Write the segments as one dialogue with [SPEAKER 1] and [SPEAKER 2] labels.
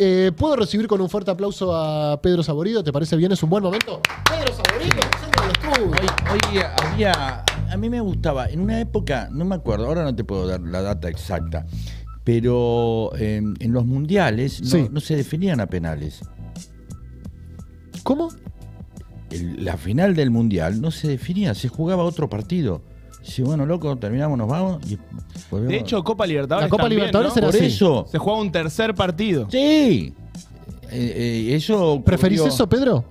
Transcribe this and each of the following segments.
[SPEAKER 1] Eh, ¿Puedo recibir con un fuerte aplauso a Pedro Saborido? ¿Te parece bien? ¿Es un buen momento?
[SPEAKER 2] Pedro Saborido,
[SPEAKER 3] hoy, hoy había. A mí me gustaba. En una época, no me acuerdo, ahora no te puedo dar la data exacta, pero em, en los mundiales no se definían a penales. ¿Cómo? la final del mundial no se definía, se jugaba otro partido. Sí, bueno, loco, terminamos,
[SPEAKER 2] nos vamos De hecho,
[SPEAKER 1] Copa Libertadores. La Copa Libertadores eso.
[SPEAKER 2] Se jugaba un tercer partido. Sí. Eh, eh, eso. ¿Preferís eso,
[SPEAKER 1] Pedro?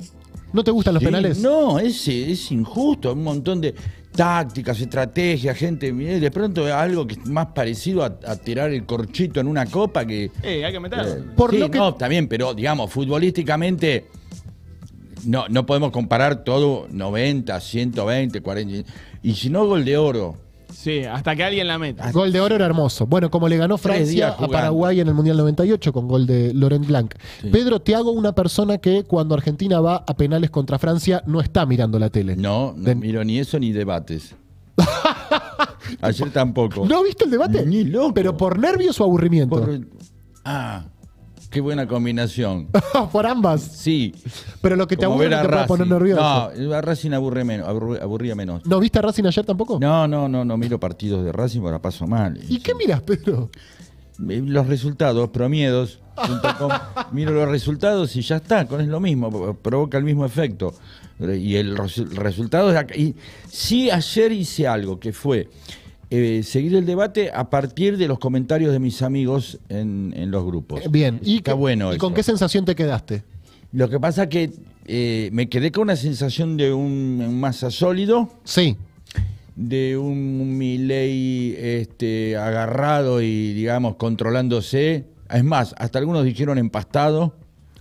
[SPEAKER 1] ¿No te gustan los penales?
[SPEAKER 3] No, es, es injusto. Un montón de tácticas, estrategias, gente. De pronto algo que es más parecido a, tirar el corchito en una copa que.
[SPEAKER 2] Eh, hay que meter. Eh, Por sí,
[SPEAKER 3] no, también, pero digamos, futbolísticamente no, no podemos comparar todo 90, 120, 40. Y si no, gol de oro. Sí, hasta
[SPEAKER 1] que alguien la meta. Ah, gol de oro era hermoso. Bueno, como le ganó Francia a Paraguay en el Mundial 98 con gol de Laurent Blanc. Pedro, Pedro hago una persona que cuando Argentina va a penales contra Francia no está mirando la tele.
[SPEAKER 3] No, no miro ni eso ni debates. Ayer tampoco. ¿No
[SPEAKER 1] viste el debate? Ni loco. ¿Pero por nervios o aburrimiento?
[SPEAKER 3] Ah. Qué buena combinación. Por ambas. Sí. Pero lo que te aburre a poner nervioso. No, a Racing menos, aburría menos. ¿No viste a Racing ayer tampoco? No, no, no, no miro partidos de Racing porque la paso mal.
[SPEAKER 1] ¿Y qué miras, Pedro?
[SPEAKER 3] Eh, los resultados, promiedos. miro los resultados y ya está, con es lo mismo, provoca el mismo efecto. Y el resultado es Y sí, ayer hice algo que fue eh, seguir el debate a partir de los comentarios de mis amigos en, los grupos. Eh, bien, y, qué, bueno con qué sensación te quedaste? Lo que pasa que eh, me quedé con una sensación de un, masa sólido. Sí. De un Miley este, agarrado y, digamos, controlándose. Es más, hasta algunos dijeron empastado.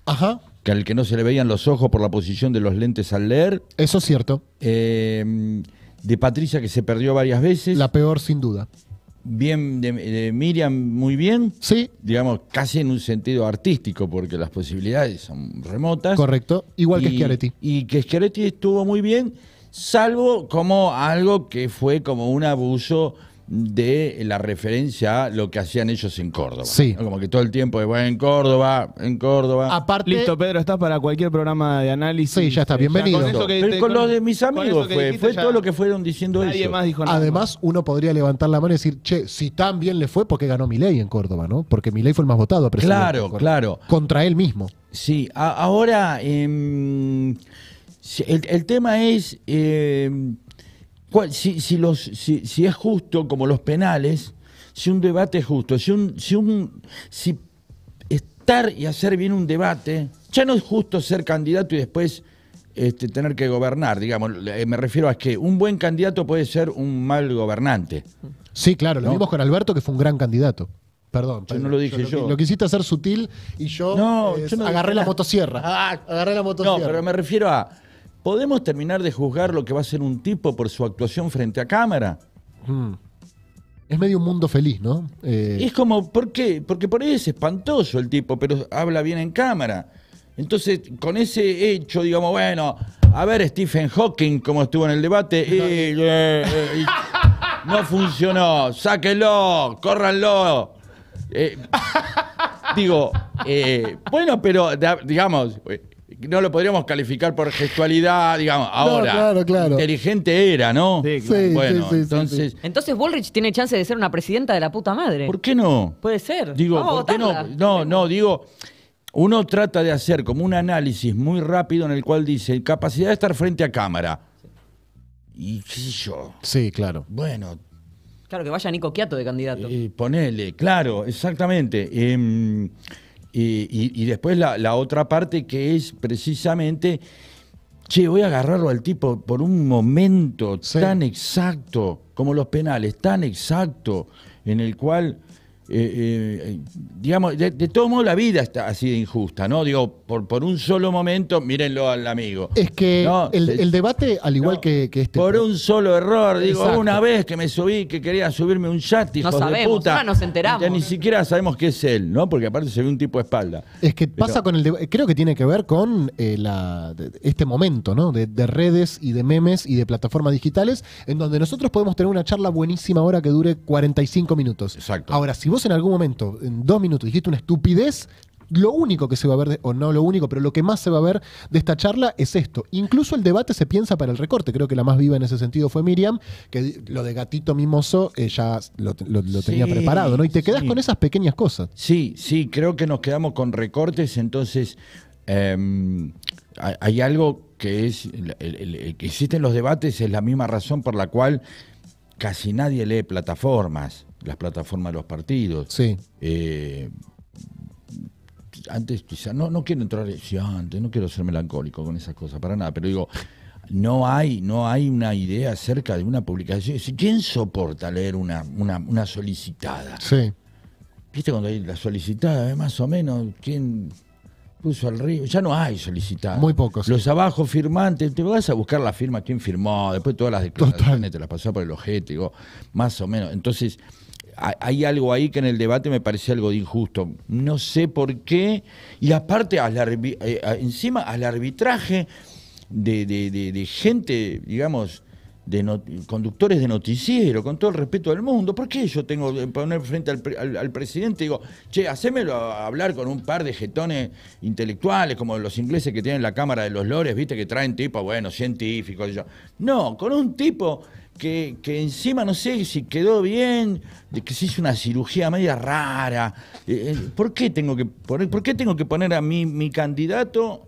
[SPEAKER 3] Ajá. Que al que no se le veían los ojos por la posición de los lentes al leer. Eso es cierto. Eh, de Patricia que se perdió varias veces. La peor sin duda. Bien, de, Miriam muy bien. Sí. Digamos, casi en un sentido artístico, porque las posibilidades son remotas. Correcto, igual que Schiaretti. Y que Schiaretti estuvo muy bien, salvo como algo que fue como un abuso de la referencia a lo que hacían ellos en Córdoba. Sí. Como que todo el tiempo de, bueno, en
[SPEAKER 2] Córdoba, en Córdoba. Aparte, Listo, Pedro, estás para cualquier programa de análisis. Sí, ya está, bienvenido.
[SPEAKER 3] con, los de mis amigos fue, todo lo que fueron diciendo nadie
[SPEAKER 1] Además, uno podría levantar la mano y decir, che, si tan bien le fue, porque ganó mi ley en Córdoba, no? Porque mi ley fue el más votado. Claro, claro. Contra él mismo. Sí, ahora, em,
[SPEAKER 3] el, tema es... Em, si, si, los, si, es justo, como los penales, si un debate es justo, si, un, si, un, si estar y hacer bien un debate, ya no es justo ser candidato y después este, tener que gobernar, digamos. Eh, me refiero a que un buen candidato puede ser un mal gobernante.
[SPEAKER 1] Sí, claro, lo vimos con Alberto, que fue un gran candidato. Perdón, no
[SPEAKER 3] lo dije yo. Lo, quisiste
[SPEAKER 1] hacer sutil y yo, no, eh, agarré la motosierra. Ah,
[SPEAKER 3] agarré la motosierra. No, pero me refiero a ¿Podemos terminar de juzgar lo que va a ser un tipo por su actuación frente a cámara?
[SPEAKER 1] Hmm. Es medio un mundo feliz, ¿no? Eh,
[SPEAKER 3] es como, ¿por qué? Porque por ahí es espantoso el tipo, pero habla bien en cámara. Entonces, con ese hecho, digamos, bueno, a ver Stephen Hawking, como estuvo en el debate, no, no eh, eh, funcionó, sáquenlo, córranlo. digo, bueno, pero digamos, no lo podríamos calificar por gestualidad, digamos, ahora. No, claro, claro. Inteligente era, ¿no? Sí, bueno, entonces.
[SPEAKER 1] Entonces Bullrich
[SPEAKER 2] tiene chance de ser una presidenta de la puta madre. ¿Por qué no? Puede ser. Digo, ¿por qué no?
[SPEAKER 3] No, no, digo. Uno trata de hacer como un análisis muy rápido en el cual dice capacidad de estar frente a cámara.
[SPEAKER 1] Y qué yo. Sí, claro. Bueno. Claro,
[SPEAKER 3] que vaya Nico Quiato de candidato. ponele, claro, exactamente. Em, y, después la, otra parte que es precisamente, che, voy a agarrarlo al tipo por un momento tan exacto, como los penales, tan exacto, en el cual eh, eh, eh, digamos, de, todo modo la vida está así de injusta, ¿no? Digo, por, por un solo momento, mírenlo al amigo.
[SPEAKER 1] Es que el, debate, al igual que, este. Por un solo error, digo, una
[SPEAKER 3] vez que me subí, que quería subirme un chat no sabemos, de puta, Ya ni siquiera sabemos qué es él, ¿no? Porque aparte se ve un tipo de espalda.
[SPEAKER 1] Es que pasa con el creo que tiene que ver con este momento, ¿no? De, redes y de memes y de plataformas digitales, en donde nosotros podemos tener una charla buenísima ahora que dure 45 minutos. Exacto. Ahora, si en algún momento, en dos minutos, dijiste una estupidez, lo único que se va a ver, o no lo único, pero lo que más se va a ver de esta charla es esto. Incluso el debate se piensa para el recorte. Creo que la más viva en ese sentido fue Miriam, que lo de gatito mimoso ella eh, ya lo, tenía preparado, ¿no? Y te quedas con esas pequeñas cosas.
[SPEAKER 3] Sí, sí, creo que nos quedamos con recortes, entonces em, hay algo que es, el, el, que existen los debates, es la misma razón por la cual casi nadie lee plataformas las plataformas de los partidos. Sí. Eh, antes quizás... no, no quiero entrar, en, antes, no quiero ser melancólico con esas cosas, para nada, pero digo, no hay, no hay una idea acerca de una publicación. ¿Quién soporta leer una, una, solicitada? Sí. ¿Viste cuando hay la solicitada, eh, más o menos? ¿Quién puso al río? Ya no hay solicitada. Muy pocos. Los abajo firmantes, te vas a buscar la firma, quién firmó, después todas las declaraciones te las pasas por el ojete, digo, más o menos. Entonces, hay algo ahí que en el debate me parece algo de injusto. No sé por qué. Y aparte, eh, encima al arbitraje de gente, digamos, de conductores de noticiero, con todo el respeto del mundo. ¿Por qué yo tengo que poner frente al, al, presidente y digo, che, hacémelo hablar con un par de jetones intelectuales, como los ingleses que tienen la Cámara de los Lores, viste, que traen tipos, bueno, científicos yo. No, con un tipo que, encima no sé si quedó bien, de que se hizo una cirugía media rara. Eh, eh, ¿Por qué tengo que poner, por qué tengo que poner a mi candidato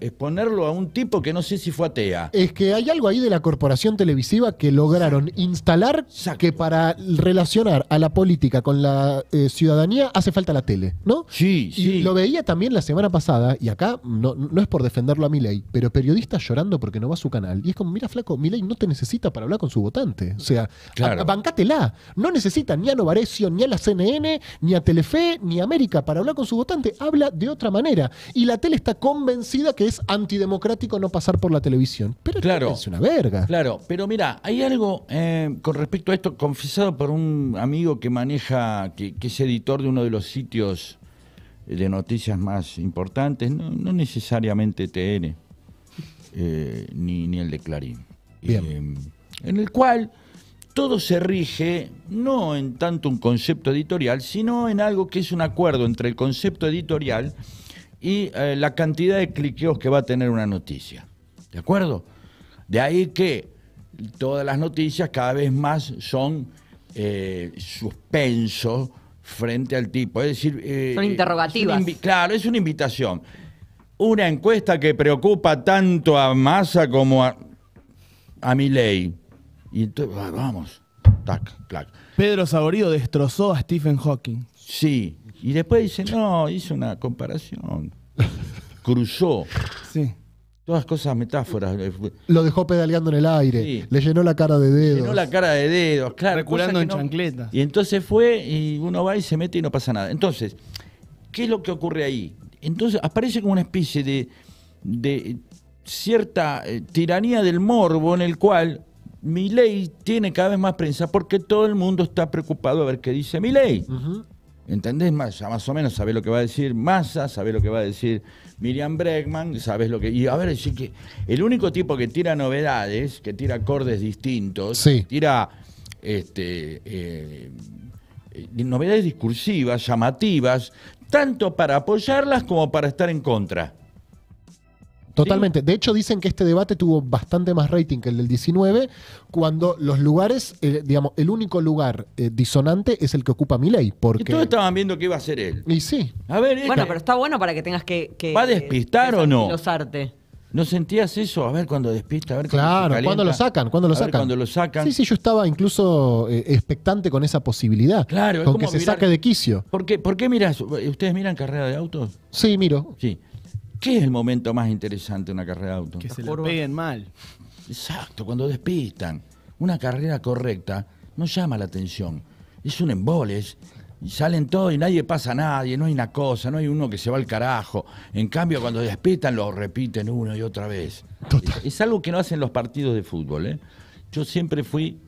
[SPEAKER 3] exponerlo a un tipo que no sé si fue atea.
[SPEAKER 1] Es que hay algo ahí de la corporación televisiva que lograron instalar que para relacionar a la política con la eh, ciudadanía hace falta la tele, ¿no? Sí, sí. Y lo veía también la semana pasada, y acá no, es por defenderlo a Milei, pero periodista llorando porque no va a su canal. Y es como, mira, flaco, Milei no te necesita para hablar con su votante. O sea, claro. bancátela. No necesita ni a Novarecio, ni a la CNN, ni a Telefe, ni a América para hablar con su votante. Habla de otra manera. Y la tele está con convencida que es antidemocrático no pasar por la televisión.
[SPEAKER 3] Pero claro, es una verga. Claro, pero mira, hay algo eh, con respecto a esto confesado por un amigo que maneja, que, es editor de uno de los sitios de noticias más importantes, no, necesariamente TN, eh, ni, ni, el de Clarín. Bien. Eh, en el cual todo se rige no en tanto un concepto editorial, sino en algo que es un acuerdo entre el concepto editorial y eh, la cantidad de cliqueos que va a tener una noticia. ¿De acuerdo? De ahí que todas las noticias cada vez más son eh, suspensos frente al tipo. Es decir, eh, son interrogativas. claro, es una invitación. Una encuesta que preocupa tanto a Massa como a, a Miley. Y entonces, ah, vamos, tac, clac.
[SPEAKER 2] Pedro Saborío destrozó a Stephen Hawking. Sí, y después dice, no, hice una
[SPEAKER 3] comparación. Cruzó. Sí. Todas cosas metáforas.
[SPEAKER 1] Lo dejó pedaleando en el aire, le llenó la cara de dedos. Le llenó
[SPEAKER 3] la cara de dedos, claro. en chancleta. Y entonces fue y uno va y se mete y no pasa nada. Entonces, ¿qué es lo que ocurre ahí? Entonces aparece como una especie de, cierta eh, tiranía del morbo en el cual mi ley tiene cada vez más prensa porque todo el mundo está preocupado a ver qué dice mi ley. ¿Entendés? Más, ya más o menos sabés lo que va a decir Massa, sabés lo que va a decir Miriam Bregman, sabés lo que. Y a ver, que el único tipo que tira novedades, que tira acordes distintos, tira este, eh, novedades discursivas, llamativas, tanto para apoyarlas como para estar en contra.
[SPEAKER 1] Totalmente. De hecho, dicen que este debate tuvo bastante más rating que el del 19, cuando los lugares, eh, digamos, el único lugar eh, disonante es el que ocupa Milei. Porque... Y todos
[SPEAKER 3] estaban viendo que iba a ser él.
[SPEAKER 1] Y sí. A ver, Bueno, eh,
[SPEAKER 3] pero
[SPEAKER 2] está bueno para que tengas que. ¿Va a despistar o no?
[SPEAKER 3] ¿No sentías eso? A ver cuando despista, a
[SPEAKER 1] ver Claro, cuando lo sacan, cuando lo sacan. cuando lo sacan. Sí, sí, yo estaba incluso expectante con esa posibilidad. Claro, es con que se saque de quicio.
[SPEAKER 3] ¿Por qué, por qué mirás? ¿Ustedes miran carrera de autos? Sí, miro. Sí. ¿Qué es el momento más interesante de una carrera de auto? Que se la
[SPEAKER 2] peguen
[SPEAKER 1] mal.
[SPEAKER 3] Exacto, cuando despistan. Una carrera correcta no llama la atención. Es un embole, salen todos y nadie pasa a nadie, no hay una cosa, no hay uno que se va al carajo. En cambio, cuando despistan, lo repiten una y otra vez. Es, algo que no hacen los partidos de fútbol. ¿eh? Yo siempre fui.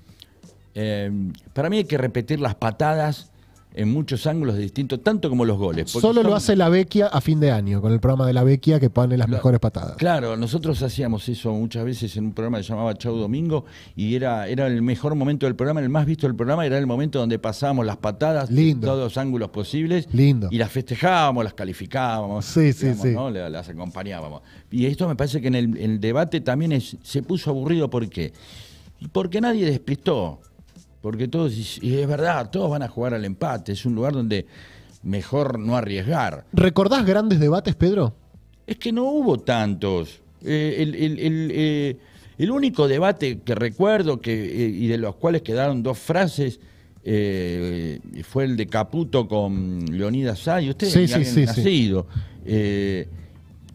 [SPEAKER 3] Eh, para mí hay que repetir las patadas en muchos ángulos distintos, tanto como los goles. Solo lo hace la
[SPEAKER 1] Vecchia a fin de año, con el programa de la Vecchia que pone las mejores patadas. Claro, nosotros hacíamos eso muchas
[SPEAKER 3] veces en un programa que se llamaba Chau Domingo y era, era el mejor momento del programa, el más visto del programa, era el momento donde pasábamos las patadas en todos los ángulos posibles Lindo. y las festejábamos, las calificábamos, sí, las acompañábamos. Y esto me parece que en el, debate también se puso aburrido porque porque nadie despistó porque todos, y es verdad, todos van a jugar al empate, es un lugar donde mejor no arriesgar.
[SPEAKER 1] ¿Recordás grandes debates, Pedro?
[SPEAKER 3] Es que no hubo tantos. Eh, eh, el, único debate que recuerdo que, eh, y de los cuales quedaron dos frases fue el de Caputo con Leonidas y Usted sí, sí, sí, Sí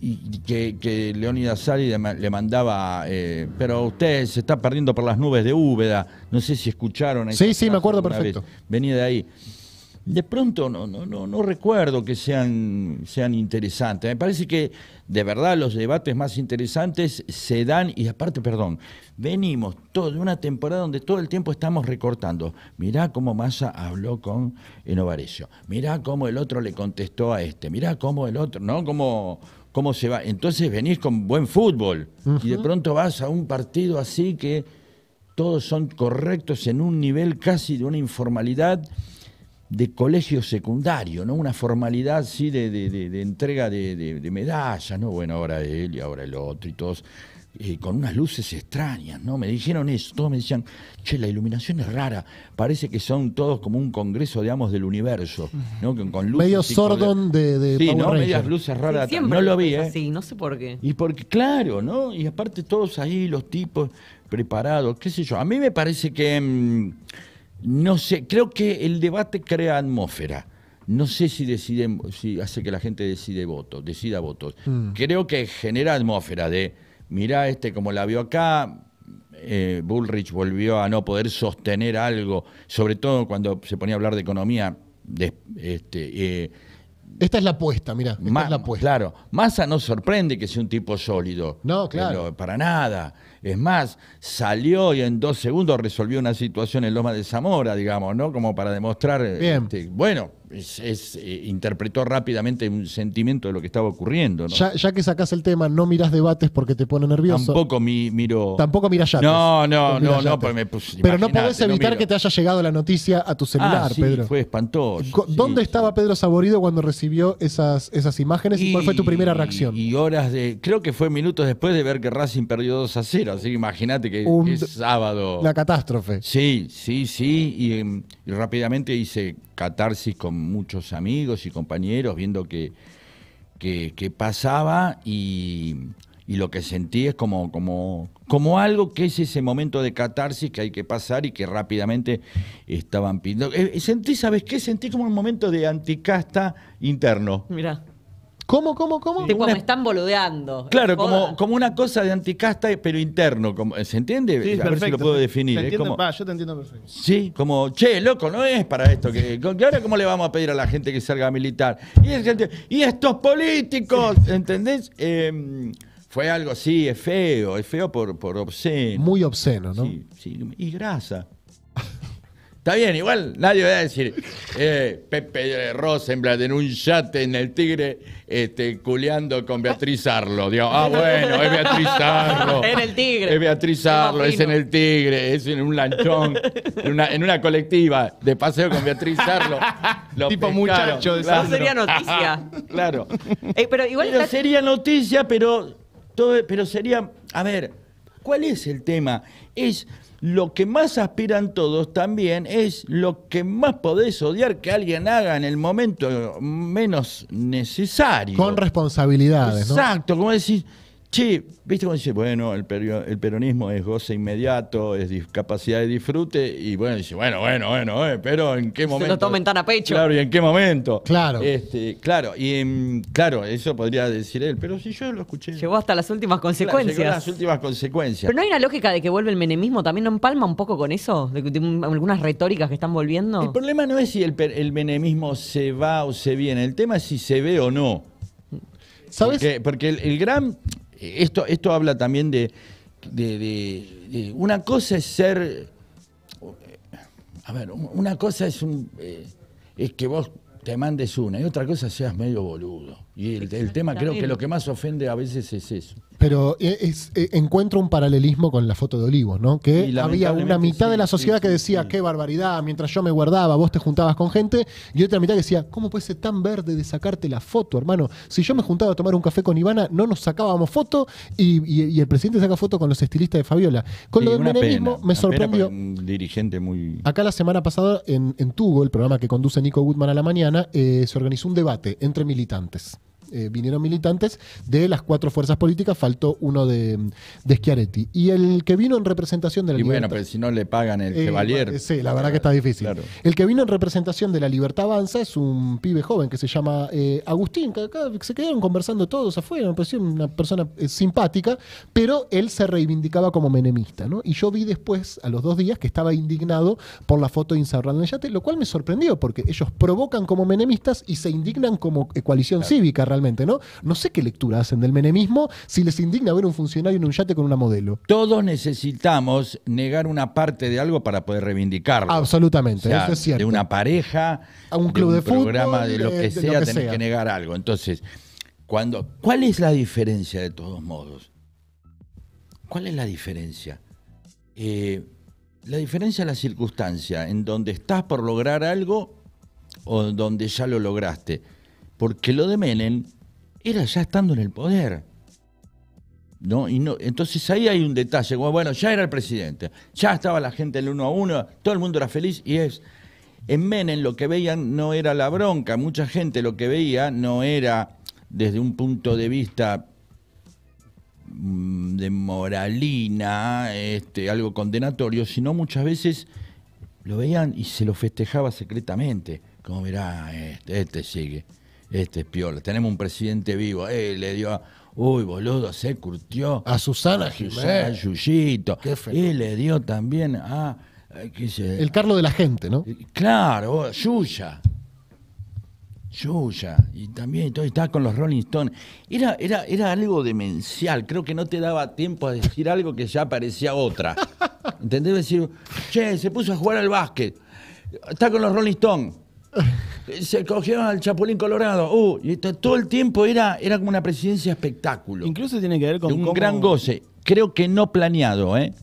[SPEAKER 3] y que, que Leónidas Sali le, mandaba, eh, pero usted se está perdiendo por las nubes de Úbeda, no sé si escucharon. Sí, sí, me acuerdo perfecto. Venía de ahí. De pronto no, no, no, no recuerdo que sean, sean interesantes. Me parece que de verdad los debates más interesantes se dan, y aparte, perdón, venimos todo, de una temporada donde todo el tiempo estamos recortando. Mirá cómo Massa habló con Enovarecio, mirá cómo el otro le contestó a este, mirá cómo el otro, ¿no? Como cómo se va. Entonces venís con buen fútbol y de pronto vas a un partido así que todos son correctos en un nivel casi de una informalidad de colegio secundario, ¿no? Una formalidad sí de, de, de, entrega de, medallas, ¿no? Bueno, ahora él y ahora el otro y todos con unas luces extrañas, ¿no? Me dijeron eso, todos me decían, che, la iluminación es rara, parece que son todos como un congreso digamos, del universo, ¿no? Con, Medio sordón de, Sí, ¿no? Medias luces raras. no lo vi, ¿eh? Sí,
[SPEAKER 2] no sé por qué.
[SPEAKER 3] Y porque, claro, ¿no? Y aparte todos ahí, los tipos preparados, qué sé yo. A mí me parece que, mm, no sé, creo que el debate crea atmósfera. No sé si deciden, si hace que la gente decide votos, decida votos. Mm. Creo que genera atmósfera de mirá este como la vio acá, eh, Bullrich volvió a no poder sostener algo, sobre todo cuando se ponía a hablar de economía. De, este, eh, esta es la apuesta, mirá. Esta la Claro, Massa no sorprende que sea un tipo sólido. No, claro. para nada. Es más, salió y en dos segundos resolvió una situación en Loma de Zamora, digamos, ¿no? Como para demostrar. Bien. Este, bueno, eh, interpretó rápidamente un sentimiento de lo que estaba ocurriendo. Ya,
[SPEAKER 1] que sacás el tema, no mirás debates porque te pone nervioso.
[SPEAKER 3] Tampoco miro. Tampoco mira ya No, no, no, no. Pues Pero no podés evitar que te
[SPEAKER 1] haya llegado la noticia a tu celular, ah, sí, Pedro. Fue
[SPEAKER 3] espantoso.
[SPEAKER 1] ¿Dónde estaba Pedro Saborido cuando recibió esas, esas imágenes y, cuál fue tu primera reacción?
[SPEAKER 3] Y horas de. Creo que fue minutos después de ver que Racing perdió 2 a 0. Así que imagínate que un, es sábado. La
[SPEAKER 1] catástrofe.
[SPEAKER 3] Sí, sí, sí. y, em, y rápidamente hice catarsis con muchos amigos y compañeros, viendo que, que, pasaba y, lo que sentí es como, como, como algo que es ese momento de catarsis que hay que pasar y que rápidamente estaban pidiendo. Eh, sentí, ¿sabes qué? Sentí como un momento de anticasta interno.
[SPEAKER 2] Mirá.
[SPEAKER 1] ¿Cómo, cómo, cómo? Como están boludeando. Claro, como,
[SPEAKER 3] como una cosa de anticasta, pero interno. Como, ¿Se entiende? a ver si lo puedo definir. ¿eh? yo
[SPEAKER 1] te entiendo perfecto.
[SPEAKER 3] Sí, como, che, loco, no es para esto. Que, ahora cómo le vamos a pedir a la gente que salga militar? Y, estos políticos, ¿entendés? Em, fue algo así, es feo, es feo por, por obsceno. Muy obsceno, ¿no? Sí, sí y grasa. Está bien, igual nadie va a decir, eh, Pepe Rosenblatt en un yate en el Tigre, este, culeando con Beatriz Arlo. ah, bueno, es Beatriz Arlo. en
[SPEAKER 1] el Tigre. Es
[SPEAKER 3] Beatriz Arlo, es en el Tigre, es en un lanchón, en una, colectiva de paseo con Beatriz Arlo. tipo muchacho de claro. No sería noticia. claro. Eh, pero igual sería noticia, pero, todo, pero sería, a ver, ¿cuál es el tema? Es lo que más aspiran todos también es lo que más podés odiar que alguien haga en el momento menos necesario. Con
[SPEAKER 1] responsabilidades, ¿no? Exacto,
[SPEAKER 3] como decís, Sí, viste cuando dice, bueno, el, peronismo es goce inmediato, es discapacidad de disfrute, y bueno, dice, bueno, bueno, bueno, eh, pero ¿en qué momento? Se lo tomen tan a pecho. Claro, ¿y en qué momento? Claro. Este, claro, y claro, eso podría decir él, pero si yo lo escuché. Llegó hasta las últimas consecuencias. llegó las últimas consecuencias. Pero no hay
[SPEAKER 2] una lógica de que vuelve el menemismo, ¿también no empalma un poco con eso? De, que algunas retóricas que están volviendo. El
[SPEAKER 3] problema no es si el, el menemismo se va o se viene, el tema es si se ve o no. ¿Sabes? Porque, porque el gran eh, esto, esto habla también de, Una cosa es ser... Eh, a ver, una cosa es, eh, es que vos te mandes una y otra cosa seas medio boludo. Y el, tema creo que lo que más ofende a veces es eso.
[SPEAKER 1] Pero eh, eh, encuentro un paralelismo con la foto de Olivos, ¿no? Que había una mitad de la sociedad que decía, qué barbaridad, mientras yo me guardaba, vos te juntabas con gente, y otra mitad que decía, ¿cómo puede ser tan verde de sacarte la foto, hermano? Si yo me juntaba a tomar un café con Ivana, no nos sacábamos foto, y, el presidente saca foto con los estilistas de Fabiola. Con lo del menemismo me sorprendió.
[SPEAKER 3] Un dirigente muy...
[SPEAKER 1] Acá la semana pasada, en, en Tugo, el programa que conduce Nico Goodman a la mañana, eh, se organizó un debate entre militantes. Eh, vinieron militantes de las cuatro fuerzas políticas, faltó uno de, de Schiaretti. Y el que vino en representación de la libertad. Y bueno,
[SPEAKER 3] pero si no le pagan el eh, eh sí, la verdad que eh,
[SPEAKER 1] está difícil. El que vino en representación de la Libertad Avanza es un pibe joven que se llama Agustín, que se quedaron conversando todos afuera, me pareció una persona simpática, pero él se reivindicaba como menemista, ¿no? Y yo vi después, a los dos días, que estaba indignado por la foto de Insaurralde en Yate, lo cual me sorprendió, porque ellos provocan como menemistas y se indignan como coalición cívica realmente ¿no? sé qué lectura hacen del menemismo si les indigna ver un funcionario en un yate con una modelo.
[SPEAKER 3] Todos necesitamos negar una parte de algo para poder reivindicarlo. Absolutamente, eso es cierto. De una pareja, un club de, un programa, de lo que sea, que negar algo. Entonces, cuando, ¿cuál es la diferencia de todos modos? ¿Cuál es la diferencia? Eh, la diferencia es la circunstancia, en donde estás por lograr algo o donde ya lo lograste porque lo de Menem era ya estando en el poder. ¿No? Y no, entonces ahí hay un detalle, bueno, ya era el presidente, ya estaba la gente el uno a uno, todo el mundo era feliz y es, en Menem lo que veían no era la bronca, mucha gente lo que veía no era desde un punto de vista mm, de moralina, este, algo condenatorio, sino muchas veces lo veían y se lo festejaba secretamente, como mirá, este, este sigue. Este es piola. Tenemos un presidente vivo. Él eh, le dio a. Uy, boludo, se curtió. A Susana Jiménez. A Yuyito. Y le dio también a. El Carlos de la gente, ¿no? Claro, oh, Yuya. Yuya. Y también entonces, estaba con los Rolling Stones. Era, era, era algo demencial. Creo que no te daba tiempo a decir algo que ya parecía otra. ¿Entendés? Decir, che, se puso a jugar al básquet. Está con los Rolling Stones. Se cogieron al Chapulín Colorado. Uh, y todo el tiempo era, era como una presidencia espectáculo. Incluso tiene que ver con. un gran goce. Creo que no planeado, ¿eh?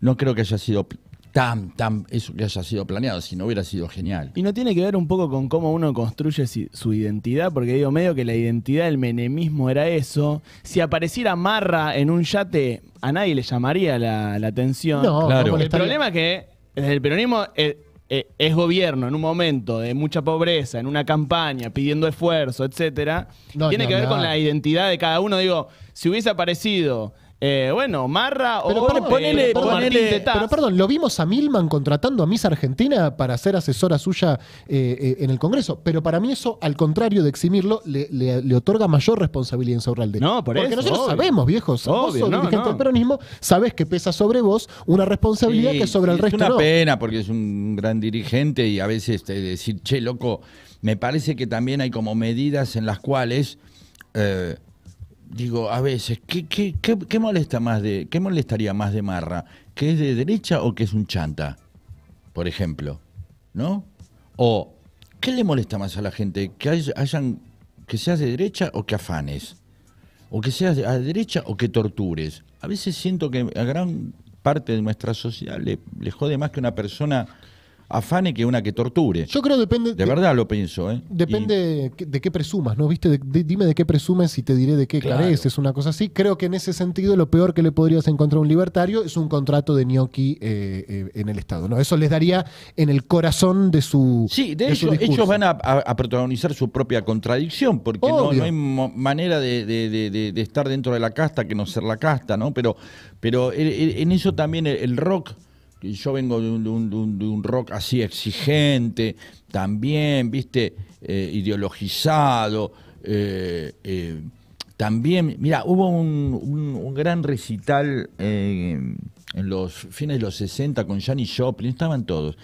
[SPEAKER 3] No creo que haya sido tan, tan. Eso que haya sido planeado, si no hubiera sido genial.
[SPEAKER 2] Y no tiene que ver un poco con cómo uno construye su identidad, porque digo medio que la identidad del menemismo era eso. Si apareciera Marra en un yate, a nadie le llamaría la, atención. No, claro. El problema es que el peronismo. Eh, eh, es gobierno en un momento de mucha pobreza, en una campaña, pidiendo esfuerzo, etcétera, tiene que ver con la identidad de cada uno. Digo, si hubiese aparecido eh, bueno, Marra o, ponele, pero
[SPEAKER 1] perdón, lo vimos a Milman contratando a Miss Argentina para ser asesora suya eh, eh, en el Congreso. Pero para mí eso, al contrario de eximirlo, le, otorga mayor responsabilidad en Saurralde. No, por Porque nosotros sabemos, viejos. Obvio, dirigente del peronismo, sabés que pesa sobre vos una responsabilidad que sobre el resto no. Es una pena
[SPEAKER 3] porque es un gran dirigente y a veces decir, che, loco, me parece que también hay como medidas en las cuales digo, a veces, ¿qué, qué, qué, qué molesta más de, ¿qué molestaría más de Marra? ¿Que es de derecha o que es un chanta? Por ejemplo, ¿no? O, ¿qué le molesta más a la gente? ¿Que, hayan, que seas de derecha o que afanes? ¿O que seas de, derecha o que tortures? A veces siento que a gran parte de nuestra sociedad le, le jode más que una persona afane que una que torture. Yo creo depende. De, verdad lo pienso, ¿eh?
[SPEAKER 1] Depende de qué presumas, ¿no? ¿Viste? dime de qué presumes y te diré de qué claro. careces, una cosa así. Creo que en ese sentido lo peor que le podrías encontrar a un libertario es un contrato de gnocchi eh, eh, en el Estado, ¿no? Eso les daría en el corazón de su. Sí, de, hecho, ellos
[SPEAKER 3] van a, protagonizar su propia contradicción, porque no, hay manera de, estar dentro de la casta que no ser la casta, ¿no? Pero, pero eh, en eso también el rock yo vengo de un, rock así exigente, también, viste, eh, ideologizado. Eh, eh, también, mira, hubo un, gran recital en los fines de los 60 con Janis Joplin, estaban todos.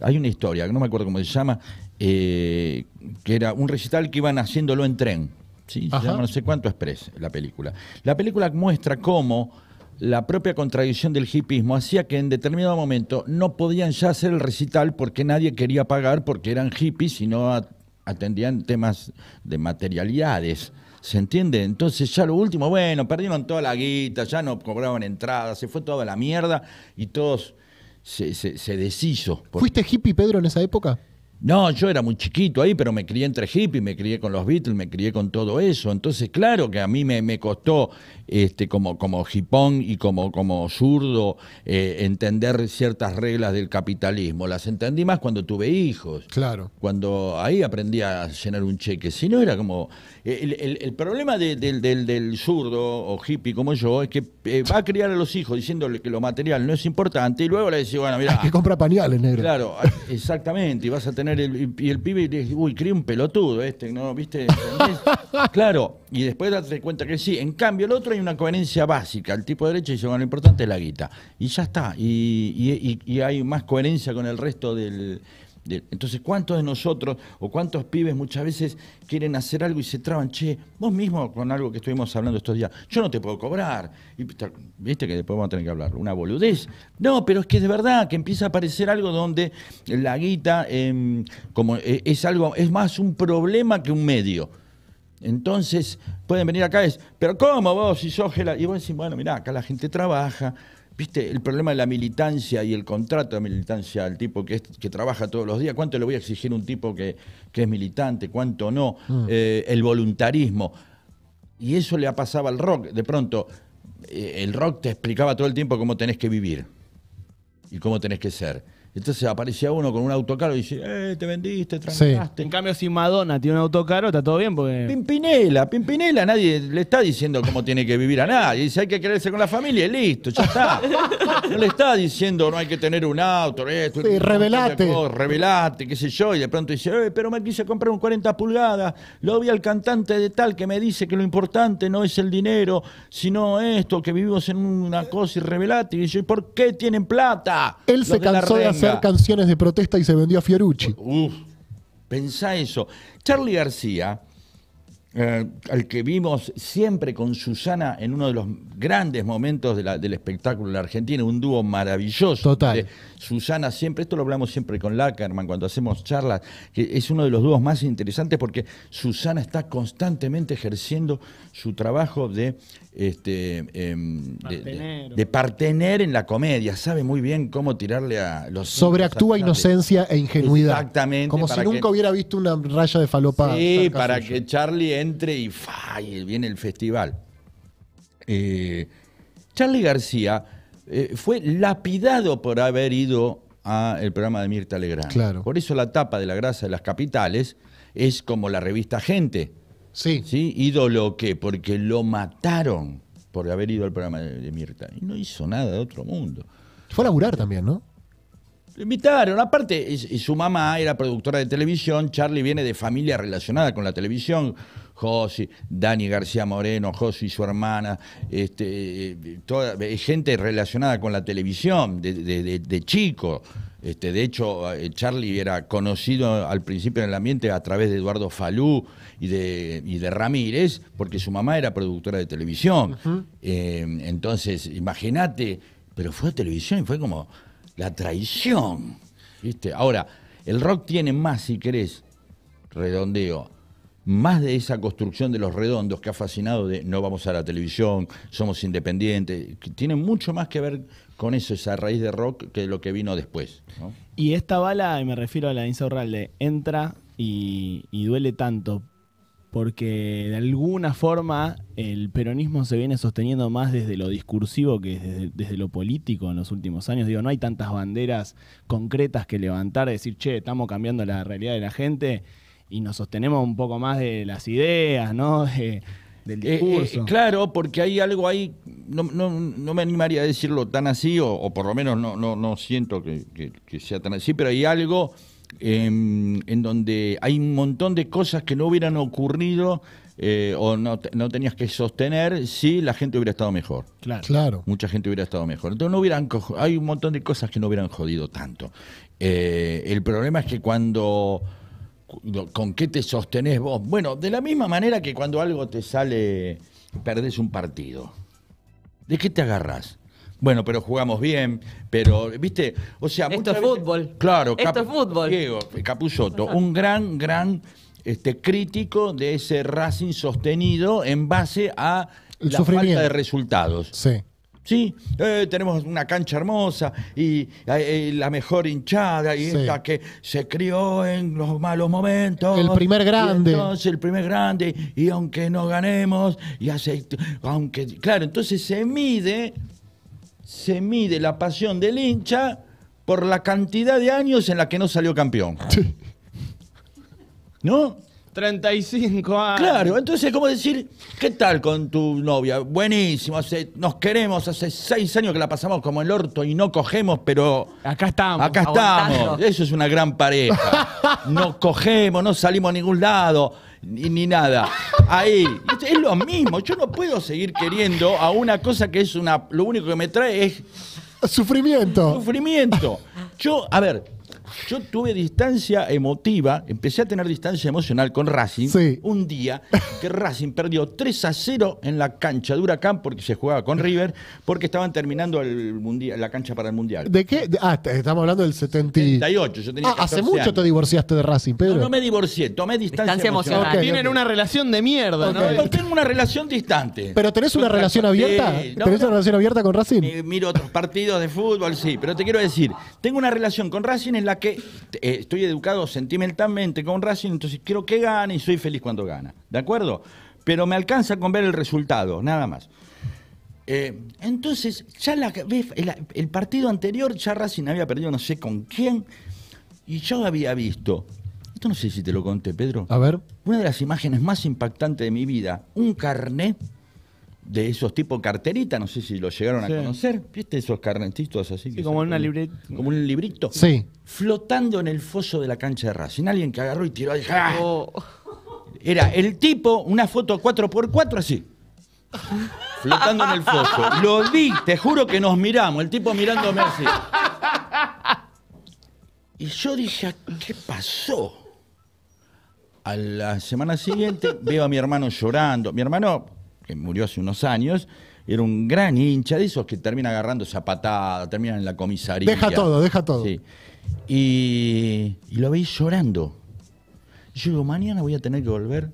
[SPEAKER 3] Hay una historia, no me acuerdo cómo se llama, que era un recital que iban haciéndolo en tren. Se llama no sé cuánto express la película. La película muestra cómo la propia contradicción del hipismo hacía que en determinado momento no podían ya hacer el recital porque nadie quería pagar porque eran hippies y no atendían temas de materialidades. ¿Se entiende? Entonces ya lo último, bueno, perdieron toda la guita, ya no cobraban entradas, se fue toda la mierda y todos se, se, se deshizo. ¿Fuiste
[SPEAKER 1] hippie, Pedro, en esa época?
[SPEAKER 3] No, yo era muy chiquito ahí, pero me crié entre hippies, me crié con los Beatles, me crié con todo eso. Entonces, claro que a mí me, costó, este, como, como hipón y como, como zurdo, eh, entender ciertas reglas del capitalismo. Las entendí más cuando tuve hijos. Claro. Cuando ahí aprendí a llenar un cheque. Si no, era como. Eh, el, problema del, del, zurdo o hippie como yo es que eh, va a criar a los hijos diciéndole que lo material no es importante y luego le dice, bueno, mira. que
[SPEAKER 1] compra pañales, negro.
[SPEAKER 3] Claro, exactamente, y vas a tener y el pibe y dice, uy, cría un pelotudo este, ¿no? ¿Viste? claro, y después das cuenta que sí. En cambio, el otro hay una coherencia básica. El tipo de derecha dice, bueno, lo importante es la guita. Y ya está. y hay más coherencia con el resto del, entonces, ¿cuántos de nosotros o cuántos pibes muchas veces quieren hacer algo y se traban? Che, vos mismo con algo que estuvimos hablando estos días, yo no te puedo cobrar. Y, Viste que después vamos a tener que hablar, una boludez. No, pero es que de verdad que empieza a aparecer algo donde la guita em, como, e, es algo, es más un problema que un medio. Entonces, pueden venir acá y es, pero ¿cómo vos si sos Y vos decís, bueno, mirá, acá la gente trabaja, Viste, el problema de la militancia y el contrato de militancia al tipo que, que trabaja todos los días, ¿cuánto le voy a exigir un tipo que, es militante? ¿Cuánto no? Mm. Eh, el voluntarismo. Y eso le ha pasado al rock. De pronto, eh, el rock te explicaba todo el tiempo cómo tenés que vivir y cómo tenés que ser. Entonces aparecía uno con un autocaro y dice, eh, te vendiste, trancaste. En cambio, si Madonna tiene un autocarro está todo bien porque... Pimpinela, Pimpinela, nadie le está diciendo cómo tiene que vivir a nadie. Dice, hay que quererse con la familia y listo, ya está. No le está diciendo, no hay que tener un auto, esto. y revelate. revelate, qué sé yo. Y de pronto dice, eh, pero me quise comprar un 40 pulgadas. Lo vi al cantante de tal que me dice que lo importante no es el dinero, sino esto, que vivimos en una cosa y revelate. Y dice, ¿por qué tienen plata? Él se cansó de hacer
[SPEAKER 1] canciones de protesta y se vendió a Fiorucci.
[SPEAKER 3] Uf, pensá eso. Charlie García eh, al que vimos siempre con Susana en uno de los grandes momentos del espectáculo en la Argentina, un dúo maravilloso. Total. Susana siempre, esto lo hablamos siempre con Lackerman cuando hacemos charlas, que es uno de los dúos más interesantes porque Susana está constantemente ejerciendo su trabajo de, este, em, de, de, partener en la comedia, sabe muy bien cómo tirarle a los... Sobreactúa
[SPEAKER 1] inocencia e ingenuidad.
[SPEAKER 3] Exactamente. Como si nunca hubiera
[SPEAKER 1] visto una raya de falopa. Sí, para que
[SPEAKER 3] Charlie entre y, viene el festival. Eh, Charlie García eh, fue lapidado por haber ido al programa de Mirta Legrand. Por eso la tapa de La Grasa de las Capitales es como la revista Gente. Sí. ¿Sí? Ídolo qué porque lo mataron por haber ido al programa de, Mirta. Y no hizo nada
[SPEAKER 1] de otro mundo. Fue a laburar también, ¿no?
[SPEAKER 3] Lo invitaron. Aparte, su mamá era productora de televisión. Charlie viene de familia relacionada con la televisión. Josi, Dani García Moreno, Josi y su hermana, este, toda, eh, gente relacionada con la televisión de, chico. Este, de hecho, eh, Charlie era conocido al principio en el ambiente a través de Eduardo Falú y de, de Ramírez, porque su mamá era productora de televisión. Eh, entonces, imagínate, pero fue televisión y fue como la traición. Ahora, el rock tiene más, si querés, redondeo, más de esa construcción de los redondos que ha fascinado de no vamos a la televisión, somos independientes, que tiene mucho más que ver con eso, esa raíz de rock, que lo que vino después.
[SPEAKER 2] Y esta bala, y me refiero a la de entra y, duele tanto porque de alguna forma el peronismo se viene sosteniendo más desde lo discursivo que desde, desde, lo político en los últimos años. Digo, no hay tantas banderas concretas que levantar, decir, che, estamos cambiando la realidad de la gente y nos sostenemos un poco más de las ideas, ¿no? del eh, eh, discurso. claro, porque hay algo ahí, no, me animaría a decirlo
[SPEAKER 3] tan así, o, por lo menos no, no, siento que, sea tan así, pero hay algo em, en donde hay un montón de cosas que no hubieran ocurrido eh, o no, tenías que sostener si la gente hubiera estado mejor.
[SPEAKER 1] Claro. claro.
[SPEAKER 3] Mucha gente hubiera estado mejor. Entonces no hubieran hay un montón de cosas que no hubieran jodido tanto. el problema es que cuando ¿Con qué te sostenés vos? Bueno, de la misma manera que cuando algo te sale, perdés un partido. ¿De qué te agarras? Bueno, pero jugamos bien, pero, viste, o sea... Esto es fútbol. Claro. Esto es fútbol. Diego Capuzotto, un gran, gran este, crítico de ese Racing sostenido en base a la falta de resultados. Sí. Sí, eh, tenemos una cancha hermosa y eh, eh, la mejor hinchada y esta que se crió en los malos momentos. El primer grande. Entonces, el primer grande y aunque no ganemos, y aunque, claro, entonces se mide, se mide la pasión del hincha por la cantidad de años en la que no salió campeón. Sí. ¿No?
[SPEAKER 2] 35
[SPEAKER 3] años. Claro, entonces cómo decir, ¿qué tal con tu novia? Buenísimo, nos queremos, hace seis años que la pasamos como el orto y no cogemos, pero Acá estamos. acá estamos. Eso es una gran pareja. No cogemos, no salimos a ningún lado, ni, ni nada. Ahí, es lo mismo, yo no puedo seguir queriendo a una cosa que es una, lo único que me trae es Sufrimiento. sufrimiento. Yo, a ver, yo tuve distancia emotiva, empecé a tener distancia emocional con Racing un día que Racing perdió 3 a 0 en la cancha de Huracán porque se jugaba con River, porque estaban terminando el la cancha para el Mundial.
[SPEAKER 1] ¿De qué? Ah, estamos hablando del 78. ah, hace mucho te divorciaste de Racing, Pedro. No, no me
[SPEAKER 3] divorcié, tomé distancia, distancia emocional. Tienen una relación de mierda, ¿no? Tengo una relación distante. ¿Pero tenés una relación abierta? ¿Tenés una
[SPEAKER 1] relación abierta con Racing?
[SPEAKER 3] miro otros partidos de fútbol, sí, pero te quiero decir, tengo una relación con Racing en la que eh, estoy educado sentimentalmente con Racing, entonces quiero que gane y soy feliz cuando gana. ¿De acuerdo? Pero me alcanza con ver el resultado, nada más. Eh, entonces, ya la, el, el, partido anterior, ya Racing había perdido no sé con quién, y yo había visto, esto no sé si te lo conté, Pedro. A ver. Una de las imágenes más impactantes de mi vida, un carnet de esos tipos carterita, no sé si lo llegaron a conocer. ¿Viste esos carnetitos así? como, una como un librito. Sí. Flotando en el foso de la cancha de Racing. Alguien que agarró y tiró. ¡ah! Oh. Era el tipo, una foto 4x4 así. Flotando en el foso. Lo vi, te juro que nos miramos. El tipo mirándome así. Y yo dije, ¿qué pasó? A la semana siguiente veo a mi hermano llorando. Mi hermano que murió hace unos años, era un gran hincha de esos que termina agarrando patada termina en la comisaría. Deja todo, deja todo. Y, lo veis llorando. Yo digo, mañana voy a tener que volver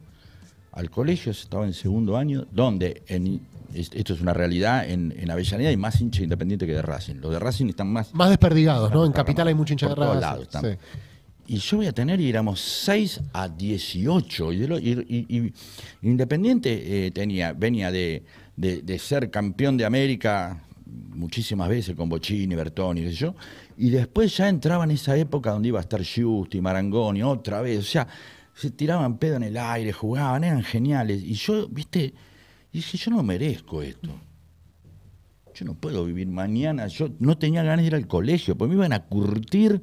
[SPEAKER 3] al colegio, estaba en segundo año, donde en, esto es una realidad, en, en Avellaneda hay más hincha independiente que de Racing. Los de Racing están más...
[SPEAKER 1] Más desperdigados, ¿no? En Capital hay mucho hincha de Racing. Lados
[SPEAKER 3] y yo voy a tener, y éramos 6 a 18. Y, Independiente eh, venía de, ser campeón de América muchísimas veces con Bochini, Bertoni, y yo. Y después ya entraba en esa época donde iba a estar Justi, Marangoni, otra vez. O sea, se tiraban pedo en el aire, jugaban, eran geniales. Y yo, viste, dije, yo no merezco esto. Yo no puedo vivir mañana. Yo no tenía ganas de ir al colegio, porque me iban a curtir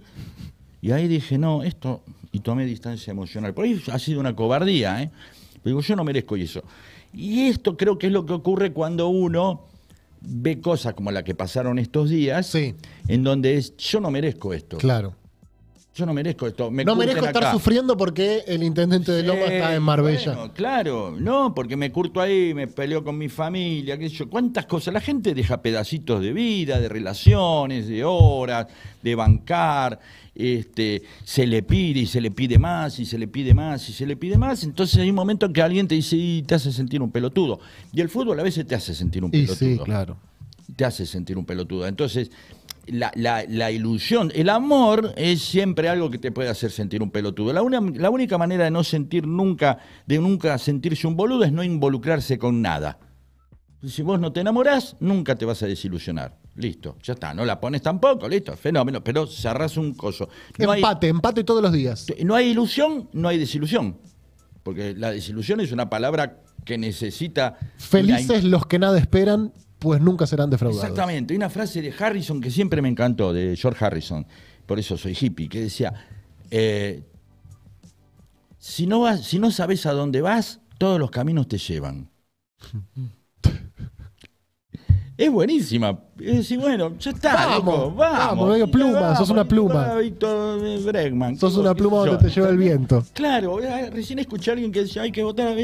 [SPEAKER 3] y ahí dije, no, esto, y tomé distancia emocional. Por ahí ha sido una cobardía, ¿eh? digo, yo no merezco eso. Y esto creo que es lo que ocurre cuando uno ve cosas como la que pasaron estos días, en donde es, yo no merezco esto. Claro yo no merezco esto. Me no merezco estar
[SPEAKER 1] sufriendo porque el intendente de Loma está en Marbella.
[SPEAKER 3] claro, no, porque me curto ahí, me peleo con mi familia, qué sé yo. ¿Cuántas cosas? La gente deja pedacitos de vida, de relaciones, de horas, de bancar. Este, se le pide y se le pide más y se le pide más y se le pide más. Entonces hay un momento en que alguien te dice y te hace sentir un pelotudo. Y el fútbol a veces te hace sentir un pelotudo. sí, claro. Te hace sentir un pelotudo. Entonces, la, ilusión. El amor es siempre algo que te puede hacer sentir un pelotudo. La, la, única manera de no sentir nunca, de nunca sentirse un boludo es no involucrarse con nada. Si vos no te enamorás, nunca te vas a desilusionar. Listo, ya está. No la pones tampoco, listo, fenómeno. Pero cerrás un coso. empate, empate todos los días. No hay ilusión, no hay desilusión. Porque la desilusión es una palabra que necesita. Felices
[SPEAKER 1] los que nada esperan, pues nunca serán defraudados.
[SPEAKER 3] Exactamente. Hay una frase de Harrison que siempre me encantó, de George Harrison, por eso soy hippie, que decía, eh, si, no vas, si no sabes a dónde vas, todos los caminos te llevan. es buenísima. Es decir, bueno, ya está. Vamos, vamos. vamos pluma, sos una pluma. Víctor eh, Sos una pluma donde te
[SPEAKER 1] lleva el viento.
[SPEAKER 3] Claro, eh, recién escuché a alguien que decía, hay que votar a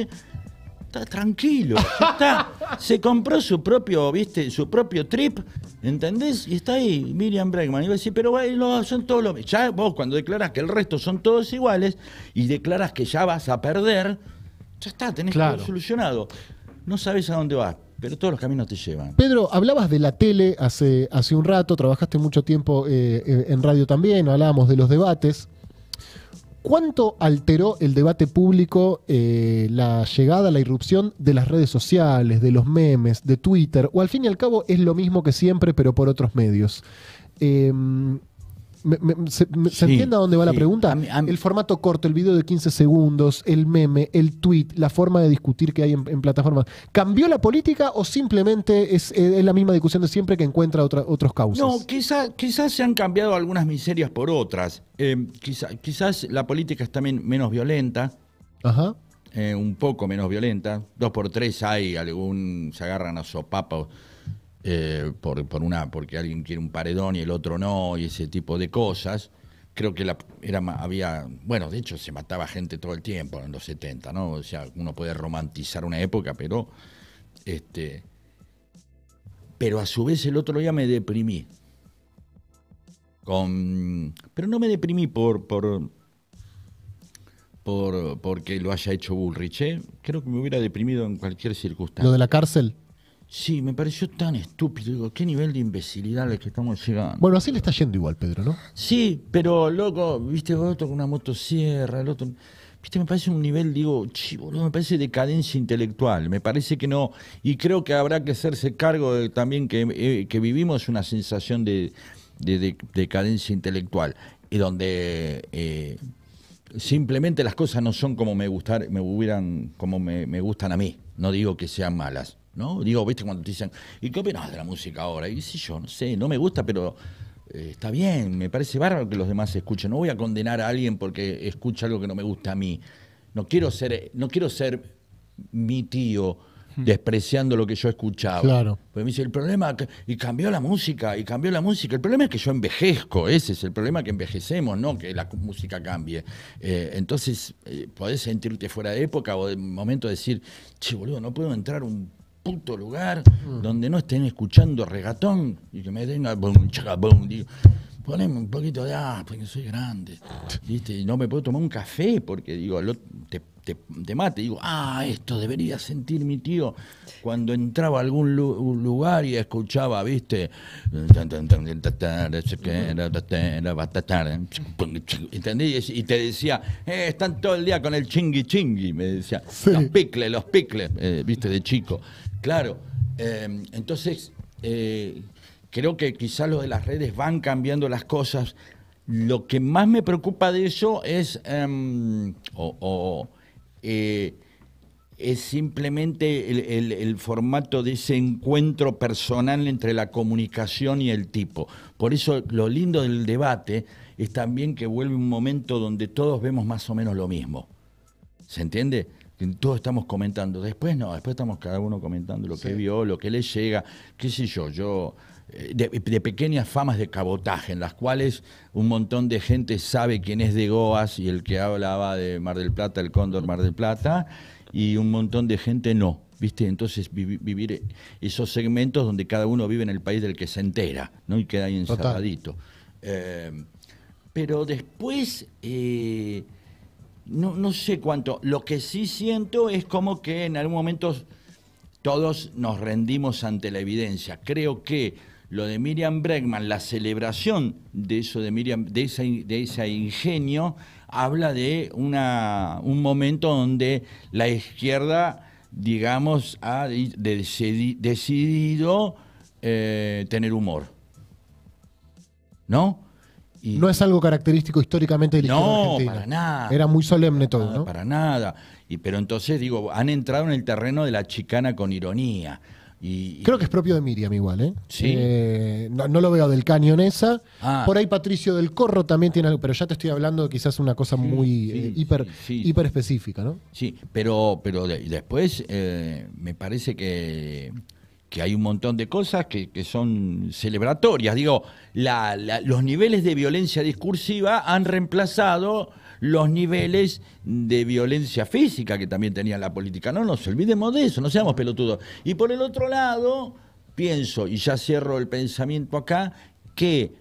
[SPEAKER 3] está tranquilo, ya está. Se compró su propio, viste, su propio trip, ¿entendés? Y está ahí Miriam Bregman. Y va a decir, pero bueno, son todos los... Ya vos cuando declaras que el resto son todos iguales y declaras que ya vas a perder, ya está, tenés todo solucionado. No sabes a dónde vas. Pero todos los caminos te llevan.
[SPEAKER 1] Pedro, hablabas de la tele hace, hace un rato, trabajaste mucho tiempo eh, eh, en radio también, hablábamos de los debates. ¿Cuánto alteró el debate público eh, la llegada, la irrupción de las redes sociales, de los memes, de Twitter? O al fin y al cabo es lo mismo que siempre, pero por otros medios. Em, se, entiende a dónde va la pregunta? el formato corto, el video de 15 segundos, el meme, el tweet, la forma de discutir que hay en, en plataformas. ¿Cambió la política o simplemente es, eh, la misma discusión de siempre que encuentra otras otros causas?
[SPEAKER 3] No, quizás se han cambiado algunas miserias por otras. Eh, quizás la política es también menos violenta. Ajá. Eh, un poco menos violenta. Dos por tres hay algún. se agarran a sopapos eh, por, por, una, porque alguien quiere un paredón y el otro no, y ese tipo de cosas. Creo que la, era, había, bueno, de hecho se mataba gente todo el tiempo en los 70, ¿no? O sea, uno puede romantizar una época, pero, este, pero a su vez el otro día me deprimí. Con, pero no me deprimí por, por, por porque lo haya hecho Bullrich. ¿eh? Creo que me hubiera deprimido en cualquier circunstancia. ¿Lo de la cárcel? Sí, me pareció tan estúpido. Digo, qué nivel de imbecilidad le que estamos llegando. Bueno, así le está yendo igual, Pedro, ¿no? Sí, pero loco, viste, otro con una motosierra, el otro. Viste, me parece un nivel, digo, chivo, me parece decadencia intelectual. Me parece que no. Y creo que habrá que hacerse cargo de, también que, eh, vivimos una sensación de, decadencia intelectual. Y donde. Eh, simplemente las cosas no son como me gustar, me hubieran, como me gustan a mí. No digo que sean malas, ¿no? Digo, viste cuando te dicen, ¿y qué opinas de la música ahora? Y si yo, no sé, no me gusta, pero eh, está bien, me parece bárbaro que los demás escuchen. No voy a condenar a alguien porque escucha algo que no me gusta a mí. No quiero ser, eh, no quiero ser mi tío hmm. despreciando lo que yo escuchaba. Claro. Pues me dice, el problema, y cambió la música, y cambió la música. El problema es que yo envejezco, ese es el problema que envejecemos, no que la música cambie. Eh, entonces, podés sentirte fuera de época o de momento decir, che, boludo, no puedo entrar un puto lugar mm. donde no estén escuchando regatón y que me den digo, poneme un poquito de ah, porque soy grande, ¿viste? Y no me puedo tomar un café porque digo, te, te, mate, digo, ah, esto debería sentir mi tío cuando entraba a algún lugar y escuchaba, ¿viste? Y te decía, eh, están todo el día con el chingui chingui, me decía, los picles, los picles, eh, ¿viste? De chico. Claro, em, entonces eh, creo que quizás los de las redes van cambiando las cosas. Lo que más me preocupa de eso es, em, eh, es simplemente el, formato de ese encuentro personal entre la comunicación y el tipo. Por eso lo lindo del debate es también que vuelve un momento donde todos vemos más o menos lo mismo. ¿Se entiende? todos estamos comentando. Después no, después estamos cada uno comentando lo que vio, lo que le llega, qué sé yo, yo. Eh, de, pequeñas famas de cabotaje, en las cuales un montón de gente sabe quién es de Goas y el que hablaba de Mar del Plata, el cóndor Mar del Plata, y un montón de gente no. ¿Viste? Entonces vivir eh, esos segmentos donde cada uno vive en el país del que se entera, ¿no? Y queda ahí encerradito. Eh, pero después no, sé cuánto. Lo que sí siento es como que en algún momento todos nos rendimos ante la evidencia. Creo que lo de Miriam Bregman, la celebración de eso de Miriam, de ese, ingenio, habla de un momento donde la izquierda, digamos, ha decidido eh, tener humor.
[SPEAKER 1] ¿No? no es algo característico históricamente de no, para nada. Era muy solemne todo, ¿no?
[SPEAKER 3] Para nada. Y, pero entonces, digo, han entrado en el terreno de la chicana con ironía. Y,
[SPEAKER 1] Creo que es propio de Miriam igual, ¿eh? Sí. Eh, no, lo veo del cañonesa. Ah. Por ahí Patricio del Corro también tiene algo, pero ya te estoy hablando quizás una cosa muy eh, hiper, hiper específica, ¿no?
[SPEAKER 3] Sí, pero, pero después eh, me parece que que hay un montón de cosas que, son celebratorias. Digo, los niveles de violencia discursiva han reemplazado los niveles de violencia física que también tenía la política. No nos olvidemos de eso, no seamos pelotudos. Y por el otro lado, pienso, y ya cierro el pensamiento acá, que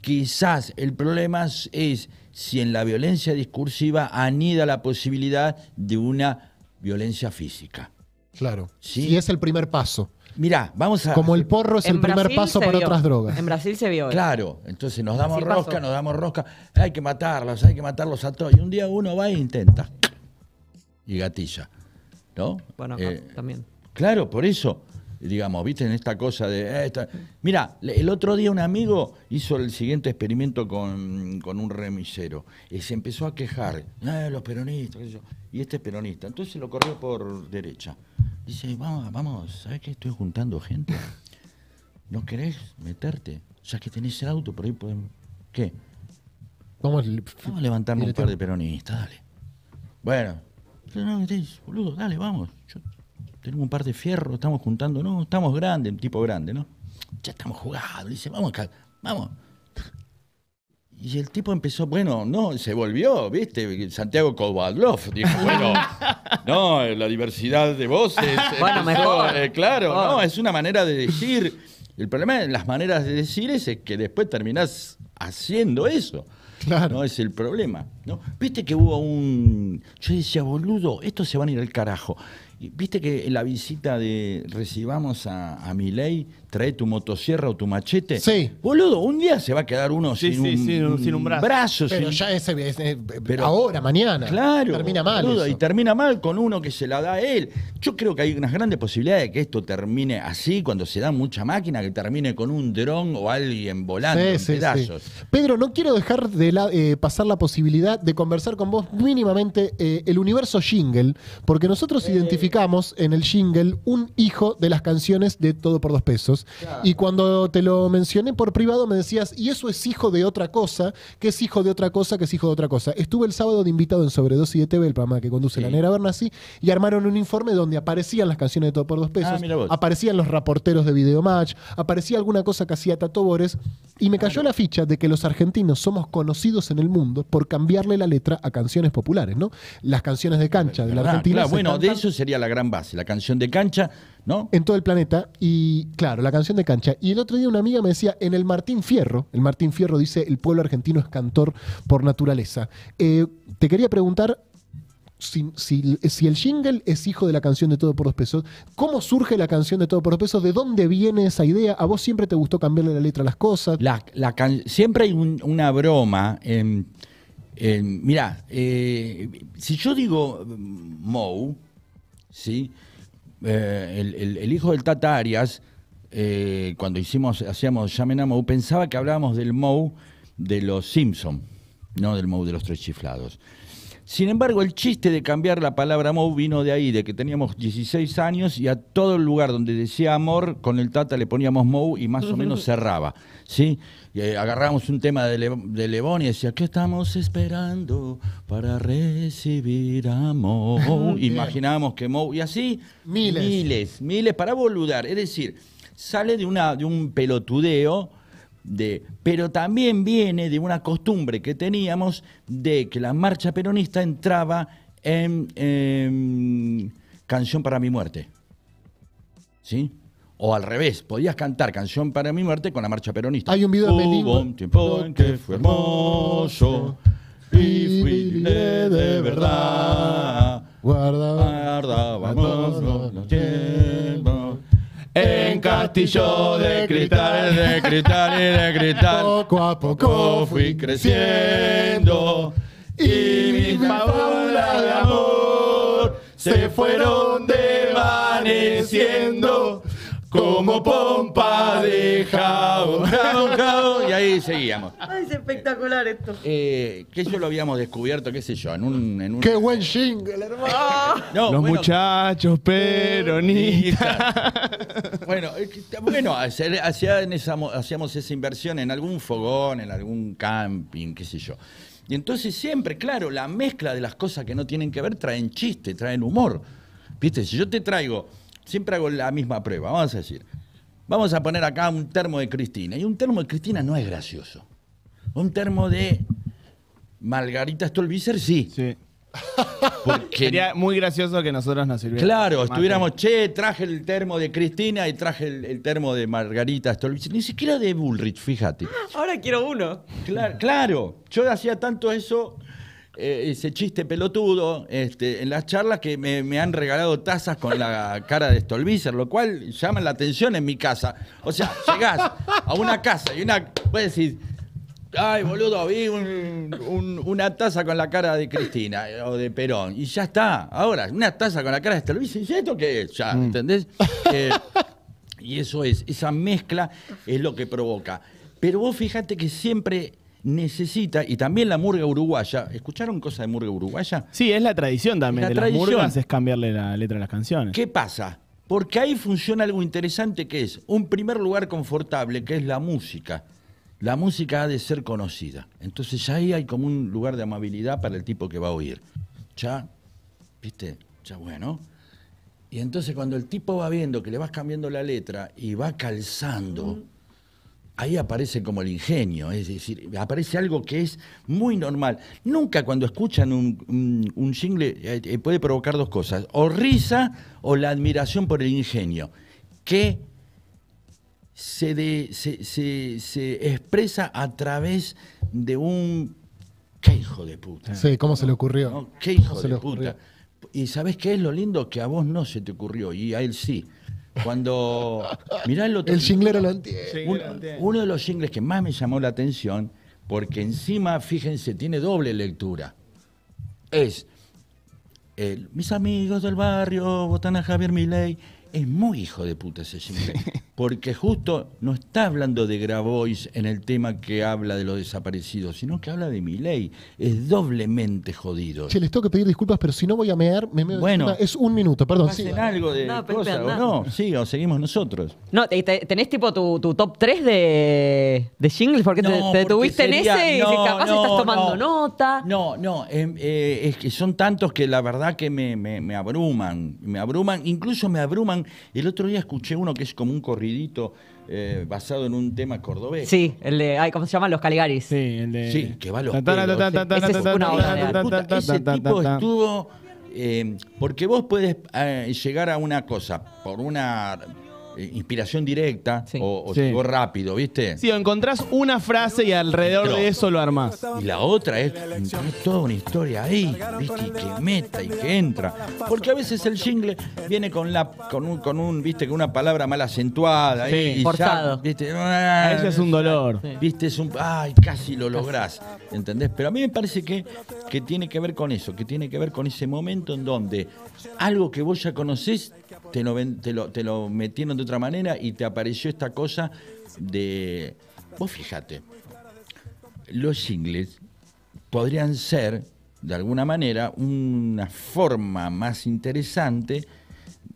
[SPEAKER 3] quizás el problema es si en la violencia discursiva anida la posibilidad de una violencia física. Claro.
[SPEAKER 1] ¿Sí? Y es el primer paso. Mira, vamos a. Como el porro es el primer paso para otras drogas. En
[SPEAKER 3] Brasil se vio. Claro, entonces nos damos rosca, nos damos rosca. Hay que matarlos, hay que matarlos a todos. Y un día uno va e intenta. Y gatilla. ¿No? Bueno, eh, también. Claro, por eso digamos, viste, en esta cosa de... Eh, esta... Mira, el otro día un amigo hizo el siguiente experimento con, un remisero y se empezó a quejar, los peronistas, yo. y este es peronista, entonces se lo corrió por derecha. Dice, vamos, vamos, ¿sabes qué? Estoy juntando gente. ¿No querés meterte? Ya que tenés el auto, por ahí podemos... ¿Qué? Vamos, a levantarme un par de peronistas, dale. Bueno, no, boludo, dale, vamos tenemos un par de fierros, estamos juntando, no, estamos grandes, un tipo grande, ¿no? Ya estamos jugados, dice, vamos acá, vamos. Y el tipo empezó, bueno, no, se volvió, ¿viste? Santiago Kovalov dijo, bueno, no, la diversidad de voces. Bueno, mejor. Eh, claro, no, es una manera de decir. El problema de las maneras de decir es que después terminás haciendo eso. Claro. No es el problema. ¿no? Viste que hubo un. Yo decía, boludo, estos se van a ir al carajo. Viste que en la visita de recibamos a, a trae tu motosierra o tu machete. Sí. Boludo, un día se va a quedar uno sin, un, brazo. pero ya es, ahora,
[SPEAKER 1] mañana. Claro. Termina mal. y
[SPEAKER 3] termina mal con uno que se la da a él. Yo creo que hay unas grandes posibilidades de que esto termine así, cuando se da mucha máquina, que termine con un dron o alguien volando en pedazos.
[SPEAKER 1] Pedro, no quiero dejar de eh, pasar la posibilidad de conversar con vos mínimamente eh, el universo jingle, porque nosotros eh. identificamos en el jingle un hijo de las canciones de Todo por Dos Pesos. Y cuando te lo mencioné por privado me decías, y eso es hijo de otra cosa, que es hijo de otra cosa, que es hijo de otra cosa. Estuve el sábado de invitado en Sobredosis de TV, el programa que conduce la Nera Bernasí y armaron un informe donde aparecían las canciones de Todo por Dos ah, Pesos, aparecían los reporteros de Videomatch, aparecía alguna cosa que hacía Tato Bores, y me ah, cayó la ficha de que los argentinos somos conocidos en el mundo por cambiarle la letra a canciones populares, ¿no? Las canciones de cancha de la Argentina. bueno, de eso
[SPEAKER 3] sería la gran base, la canción de
[SPEAKER 1] cancha ¿no? En todo el planeta. Y claro, la canción de cancha. Y el otro día una amiga me decía, en el Martín Fierro, el Martín Fierro dice, el pueblo argentino es cantor por naturaleza. Eh, te quería preguntar... Si, el jingle es hijo de la canción de Todo por los pesos, ¿cómo surge la canción de Todo por los pesos? ¿De dónde viene esa idea? ¿A vos siempre te gustó cambiarle la letra a las cosas? La,
[SPEAKER 3] siempre hay una broma. Em, em, mirá, eh, si yo digo mm, Mou, ¿sí? Eh, el, hijo del Tata Arias, eh, cuando hicimos, hacíamos Llamen Mou, pensaba que hablábamos del Mou de los Simpson, no del Mou de los Tres Chiflados. Sin embargo, el chiste de cambiar la palabra Mou vino de ahí, de que teníamos 16 años y a todo el lugar donde decía amor, con el Tata le poníamos Mou y más o menos cerraba. ¿sí? Eh, agarramos un tema de, y decía, ¿qué estamos esperando para recibir amor? Imaginábamos que Mou, y así miles. miles, miles para boludar. Es decir, sale de, una, de un pelotudeo pero también viene de una costumbre que teníamos de que la marcha peronista entraba en, em, Canción para mi muerte. ¿Sí? O al revés, podías cantar Canción para mi muerte con la marcha peronista. Hay un video de un tiempo en que fue hermoso y de verdad. Guardábamos los
[SPEAKER 1] en castillo de cristal, de cristal y
[SPEAKER 3] de cristal. Poco a poco fui creciendo y mis fábulas
[SPEAKER 2] de amor
[SPEAKER 3] se fueron
[SPEAKER 2] desvaneciendo como pompa de jabón seguíamos. Ay, es espectacular esto.
[SPEAKER 3] Eh, que eso lo habíamos descubierto, qué sé
[SPEAKER 2] yo, en un... ¡Qué
[SPEAKER 1] buen jingle, hermano! Ah. Los
[SPEAKER 2] muchachos peronistas.
[SPEAKER 3] bueno, bueno hacíamos, hacíamos esa inversión en algún fogón, en algún camping, qué sé yo. Y entonces siempre, claro, la mezcla de las cosas que no tienen que ver traen chiste, traen humor. Viste, si yo te traigo, siempre hago la misma prueba, vamos a decir, Vamos a poner acá un termo de Cristina. Y un termo de Cristina no es gracioso. Un termo de Margarita Stolbizer, sí. Sí.
[SPEAKER 2] Sería muy gracioso que nosotros nos sirviéramos. Claro, estuviéramos, che,
[SPEAKER 3] traje el termo de Cristina y traje el, el termo de Margarita Stolbizer. Ni siquiera de Bullrich, fíjate. Ahora quiero uno. Claro, claro. Yo hacía tanto eso eh, ese chiste pelotudo este, en las charlas que me, han regalado tazas con la cara de Stolbizer, lo cual llama la atención en mi casa. O sea, llegás a una casa y una. Puedes decir. Ay, boludo, vi una taza con la cara de Cristina eh, o de Perón. Y ya está. Ahora, una taza con la cara de Stolbizer. ¿Y esto qué es? Mm. ¿entendés? Eh, y eso es, esa mezcla es lo que provoca. Pero vos fíjate que siempre necesita, y también la murga uruguaya, ¿escucharon cosas de murga uruguaya? Sí, es la tradición también de tradición. las
[SPEAKER 2] es cambiarle la letra a las canciones. ¿Qué
[SPEAKER 3] pasa? Porque ahí funciona algo interesante que es un primer lugar confortable, que es la música. La música ha de ser conocida. Entonces ya ahí hay como un lugar de amabilidad para el tipo que va a oír. Ya, viste, ya bueno. Y entonces cuando el tipo va viendo que le vas cambiando la letra y va calzando, ahí aparece como el ingenio, es decir, aparece algo que es muy normal. Nunca cuando escuchan un, jingle eh, eh, puede provocar dos cosas, o risa o la admiración por el ingenio, que se, se, expresa a través de un... ¡Qué hijo de puta! Sí, ¿cómo se le ocurrió? ¿Qué hijo de puta? Y sabes qué es lo lindo? Que a vos no se te ocurrió y a él sí. Cuando. Mirá el otro. Uno, de los singles que más me llamó la atención, porque encima, fíjense, tiene doble lectura. Es. El, Mis amigos del barrio votan a Javier Milei. Es muy hijo de puta ese single. porque justo no está hablando de Grabois en el tema que habla de los desaparecidos, sino que habla de mi ley. Es doblemente jodido.
[SPEAKER 1] Che, les tengo que pedir disculpas, pero si no voy a mear, me meo bueno, Es un minuto, perdón. algo de no,
[SPEAKER 3] sí, seguimos nosotros.
[SPEAKER 2] No, ¿tenés tipo tu, top 3 de, de Porque te, detuviste en ese y capaz estás tomando nota. No, no, em,
[SPEAKER 3] eh, es que son tantos que la verdad que me abruman, me abruman, incluso me abruman. El otro día escuché uno que es como un corrido eh, basado en un tema cordobés. Sí,
[SPEAKER 1] el de, ¿cómo se llaman? Los Caligaris. Sí, el de... Sí, que va a los Ese tipo estuvo...
[SPEAKER 3] porque vos puedes eh, llegar a una cosa por una eh, inspiración directa o, rápido, ¿viste? Sí, o encontrás una frase y alrededor de eso lo armás. Y la otra es, toda una historia ahí, ¿viste? Y que meta y que entra. Porque a veces el jingle viene con la con un, ¿viste? una palabra mal acentuada. Sí, y ¿viste? Ese es un dolor. ¿Viste? Es un, ay, casi lo lográs, ¿entendés? Pero a mí me parece que, que tiene que ver con eso, que tiene que ver con ese momento en donde algo que vos ya conocés te lo, metieron de otra manera y te apareció esta cosa de... Vos fíjate, los ingles podrían ser, de alguna manera, una forma más interesante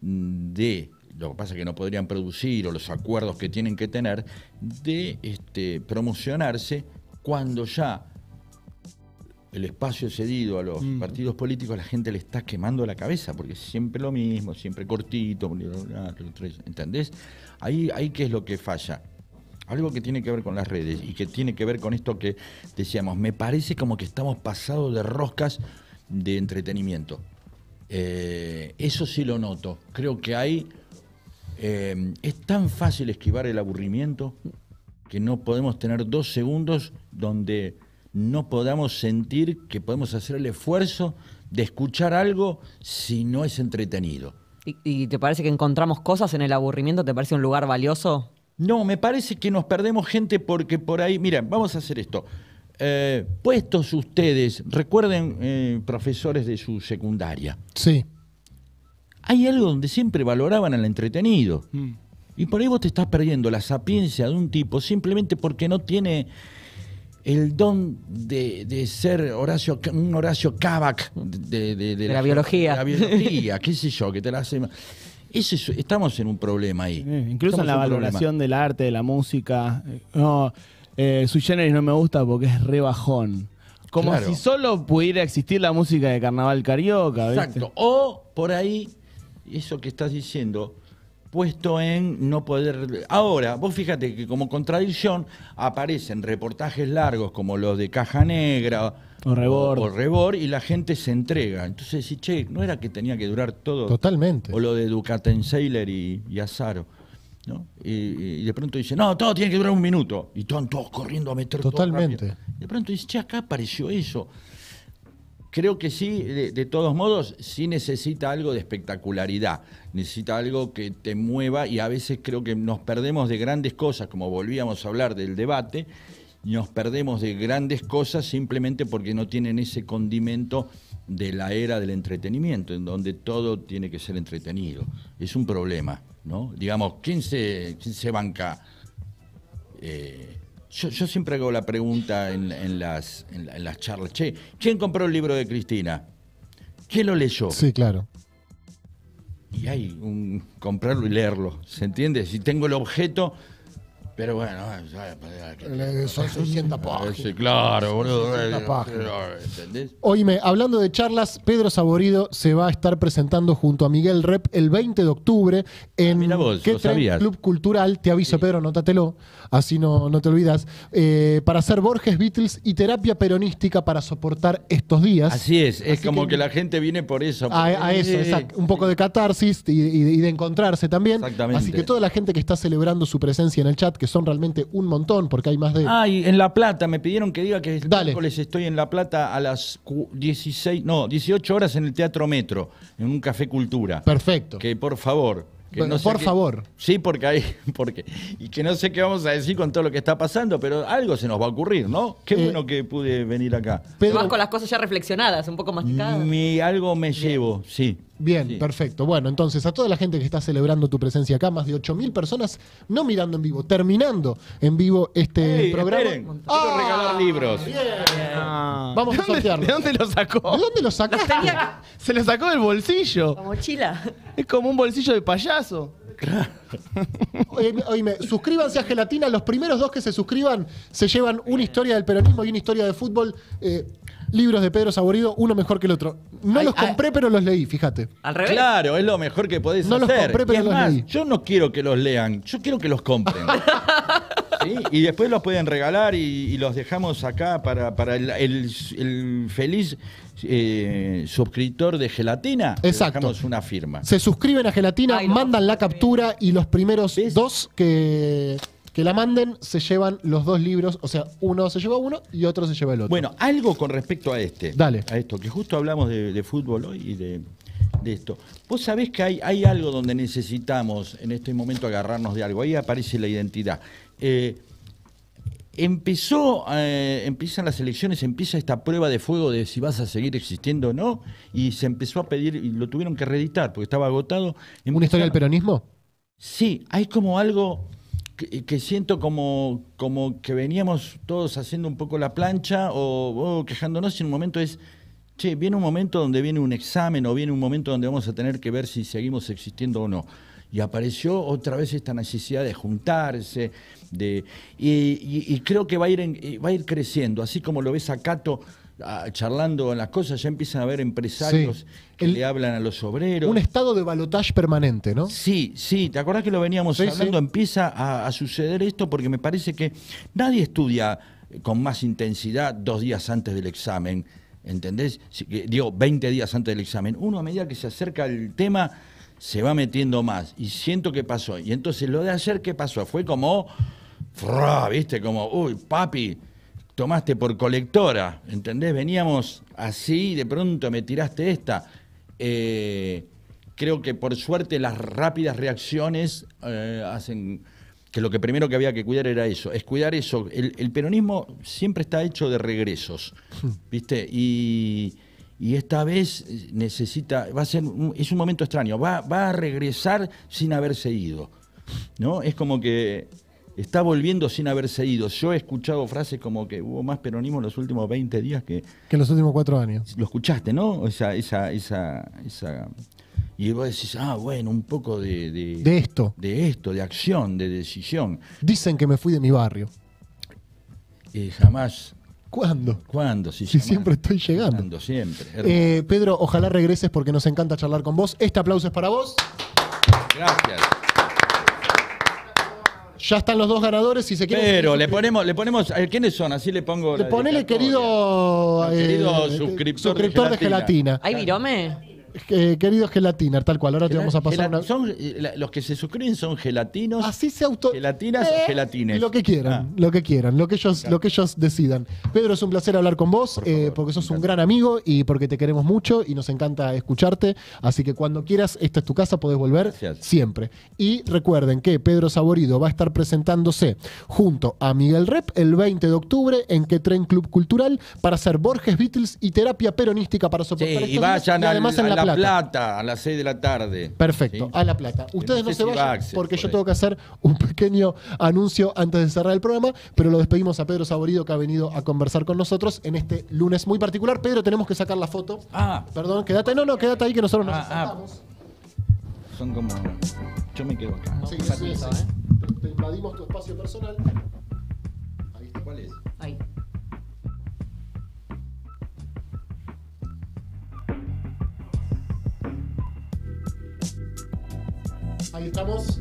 [SPEAKER 3] de, lo que pasa es que no podrían producir o los acuerdos que tienen que tener, de este, promocionarse cuando ya el espacio cedido a los mm. partidos políticos, la gente le está quemando la cabeza, porque es siempre lo mismo, siempre cortito, ¿entendés? Ahí, ahí qué es lo que falla. Algo que tiene que ver con las redes y que tiene que ver con esto que decíamos, me parece como que estamos pasados de roscas de entretenimiento. Eh, eso sí lo noto. Creo que hay... Eh, es tan fácil esquivar el aburrimiento que no podemos tener dos segundos donde no podamos sentir que podemos hacer el esfuerzo de escuchar algo si no es entretenido. ¿Y, te parece que encontramos cosas en el aburrimiento? ¿Te parece un lugar valioso? No, me parece que nos perdemos gente porque por ahí, mira, vamos a hacer esto. Eh, puestos ustedes, recuerden eh, profesores de su secundaria. Sí. Hay algo donde siempre valoraban al entretenido. Mm. Y por ahí vos te estás perdiendo la sapiencia de un tipo simplemente porque no tiene el don de, ser Horacio, un Horacio Kavak de, la, biología. la biología, qué sé yo, que te la hace. Eso estamos en un problema ahí.
[SPEAKER 2] incluso en la valoración del arte, de la música. Eh, no, eh, su género no me gusta porque es rebajón. Como si solo pudiera existir la música de carnaval carioca. Exacto. O por ahí, eso que estás diciendo,
[SPEAKER 3] puesto en no poder... Ahora, vos fíjate que como contradicción aparecen reportajes largos como los de Caja Negra o Rebor, y la gente se entrega. Entonces decís, che, no era que tenía que durar todo.
[SPEAKER 1] Totalmente.
[SPEAKER 3] O lo de Ducaten Sailor y, y Azaro. ¿no? Y, de pronto dice, no, todo tiene que durar un minuto. Y están todos corriendo a meter Totalmente. de pronto dice, che, acá apareció eso. Creo que sí, de, todos modos, sí necesita algo de espectacularidad, necesita algo que te mueva y a veces creo que nos perdemos de grandes cosas, como volvíamos a hablar del debate, nos perdemos de grandes cosas simplemente porque no tienen ese condimento de la era del entretenimiento, en donde todo tiene que ser entretenido. Es un problema, ¿no? Digamos, ¿quién se, banca? Eh, yo, siempre hago la pregunta en, las, en, las charlas, che, ¿quién compró el libro de Cristina? ¿Quién lo leyó? Sí, claro. Y hay un comprarlo y leerlo, ¿se entiende? Si tengo el objeto, pero bueno,
[SPEAKER 1] son 600
[SPEAKER 3] páginas. Sí, claro, boludo. Eh, ¿Entendés?
[SPEAKER 1] Oíme, hablando de charlas, Pedro Saborido se va a estar presentando junto a Miguel Rep el 20 de octubre en ah, el Club Cultural. Te aviso, Pedro, anótatelo así no, te olvidas, eh, para hacer Borges, Beatles y terapia peronística para soportar estos días. Así es, es como que,
[SPEAKER 3] la gente viene por eso. A, eso, exacto.
[SPEAKER 1] Un poco de catarsis y, de encontrarse también. Así que toda la gente que está celebrando su presencia en el chat, que son realmente un montón, porque hay más de.
[SPEAKER 3] Ah, y en La Plata, me pidieron que diga que el miércoles estoy en La Plata a las 16, no, 18 horas en el Teatro Metro, en un café Cultura. Perfecto. Que por favor, por favor. Sí, porque hay, porque y que no sé qué vamos a decir con todo lo que está pasando, pero algo se nos va a ocurrir, ¿no? Qué eh, bueno que pude venir acá. Pero
[SPEAKER 1] vas con las cosas ya reflexionadas, un poco
[SPEAKER 3] masticadas. Mi, algo me llevo, sí.
[SPEAKER 1] Bien, perfecto. Bueno, entonces a toda la gente que está celebrando tu presencia acá, más de 8.000 personas, no mirando en vivo, terminando en vivo este programa. Esperen,
[SPEAKER 2] Quiero regalar ah, libros. Ah. Vamos a ¿De dónde lo sacó? ¿De dónde lo sacó? Se lo sacó del bolsillo. La mochila. Es como un bolsillo de payaso.
[SPEAKER 1] Oye, suscríbanse a Gelatina. Los primeros dos que se suscriban se llevan una historia del peronismo y una historia de fútbol. Eh, libros de Pedro Saborido, uno mejor que el otro. No los compré, pero los leí, fíjate.
[SPEAKER 3] Al revés. Claro, es lo mejor que podés hacer. No los compré, pero los leí. Yo no quiero que los lean, yo quiero que los compren. Y después los pueden regalar y, los dejamos acá para, el, feliz eh, suscriptor de Gelatina. Exacto. Dejamos una firma.
[SPEAKER 1] Se suscriben a Gelatina, mandan la captura y los primeros dos que que la manden, se llevan los dos libros, o sea, uno se lleva uno y otro se lleva el otro.
[SPEAKER 3] Bueno, algo con respecto a este. Dale. A esto, que justo hablamos de, fútbol hoy y de, esto. Vos sabés que hay, hay algo donde necesitamos en este momento agarrarnos de algo. Ahí aparece la identidad. Eh, empezó, eh, empiezan las elecciones, empieza esta prueba de fuego de si vas a seguir existiendo o no, y se empezó a pedir, y lo tuvieron que reeditar porque estaba agotado. ¿Una historia del peronismo? Sí, hay como algo que, siento como, como que veníamos todos haciendo un poco la plancha o, quejándonos y en un momento es, che, viene un momento donde viene un examen o viene un momento donde vamos a tener que ver si seguimos existiendo o no. Y apareció otra vez esta necesidad de juntarse, de, y, creo que va a, ir va a ir creciendo, así como lo ves a Cato charlando en las cosas, ya empiezan a haber empresarios que le hablan a los obreros. Un estado de balotaje permanente, ¿no? Sí, sí, ¿te acordás que lo veníamos hablando? Empieza a, suceder esto porque me parece que nadie estudia eh, con más intensidad dos días antes del examen. ¿Entendés? Digo, 20 días antes del examen. Uno a medida que se acerca el tema se va metiendo más y siento que pasó. Y entonces lo de ayer, ¿qué pasó? Fue como, ¿viste? Como, uy, papi, tomaste por colectora, ¿entendés? Veníamos así, de pronto me tiraste esta. Eh, creo que por suerte las rápidas reacciones eh, hacen que lo que primero que había que cuidar era eso, es cuidar eso. El, peronismo siempre está hecho de regresos, hmm. ¿viste? Y, esta vez necesita, va a ser, es un momento extraño, va, a regresar sin haber seguido, ¿no? Es como que está volviendo sin haberse ido. Yo he escuchado frases como que hubo más peronismo en los últimos 20 días que...
[SPEAKER 1] Que en los últimos cuatro años. Lo escuchaste,
[SPEAKER 3] ¿no? Esa, esa, esa, Y vos decís, ah, bueno, un poco de... De, esto. De esto, de acción, de decisión. Dicen que me fui de mi barrio. y jamás ¿Cuándo? ¿Cuándo? Si, siempre estoy llegando. siempre. Eh,
[SPEAKER 1] Pedro, ojalá regreses porque nos encanta charlar con vos. Este aplauso es para vos. Gracias. Ya están los dos ganadores, y se quieren... Pero le
[SPEAKER 3] ponemos, le ponemos, eh, ¿quiénes son? Así le pongo. Le ponele
[SPEAKER 1] querido, querido eh, suscriptor, de, gelatina. ¿Hay
[SPEAKER 3] virome?
[SPEAKER 1] Querido queridos gelatiner, tal cual. Ahora te vamos a pasar
[SPEAKER 3] Son, eh, los que se suscriben son gelatinos. Así se auto. Gelatinas o eh, gelatines. Lo que quieran,
[SPEAKER 1] ah. lo que quieran, lo que, ellos, lo que ellos decidan. Pedro, es un placer hablar con vos, eh, porque sos un gran amigo y porque te queremos mucho y nos encanta escucharte. Así que cuando quieras, esta es tu casa, podés volver siempre. Y recuerden que Pedro Saborido va a estar presentándose junto a Miguel Rep el 20 de octubre en Que Tren Club Cultural para hacer Borges Beatles y terapia peronística para soportar y además en la Plata.
[SPEAKER 3] Plata. a las 6 de la tarde.
[SPEAKER 1] Perfecto, a La Plata. Ustedes no, se vayan porque yo tengo que hacer un pequeño anuncio antes de cerrar el programa, pero lo despedimos a Pedro Saborido que ha venido a conversar con nosotros en este lunes muy particular. Pedro, tenemos que sacar la foto. Ah. Perdón, quédate. No, no, quédate ahí que nosotros nos ah, ah. sentamos. Son como... Yo me quedo acá. Sí, ¿eh? Te invadimos tu espacio personal. Ahí estamos.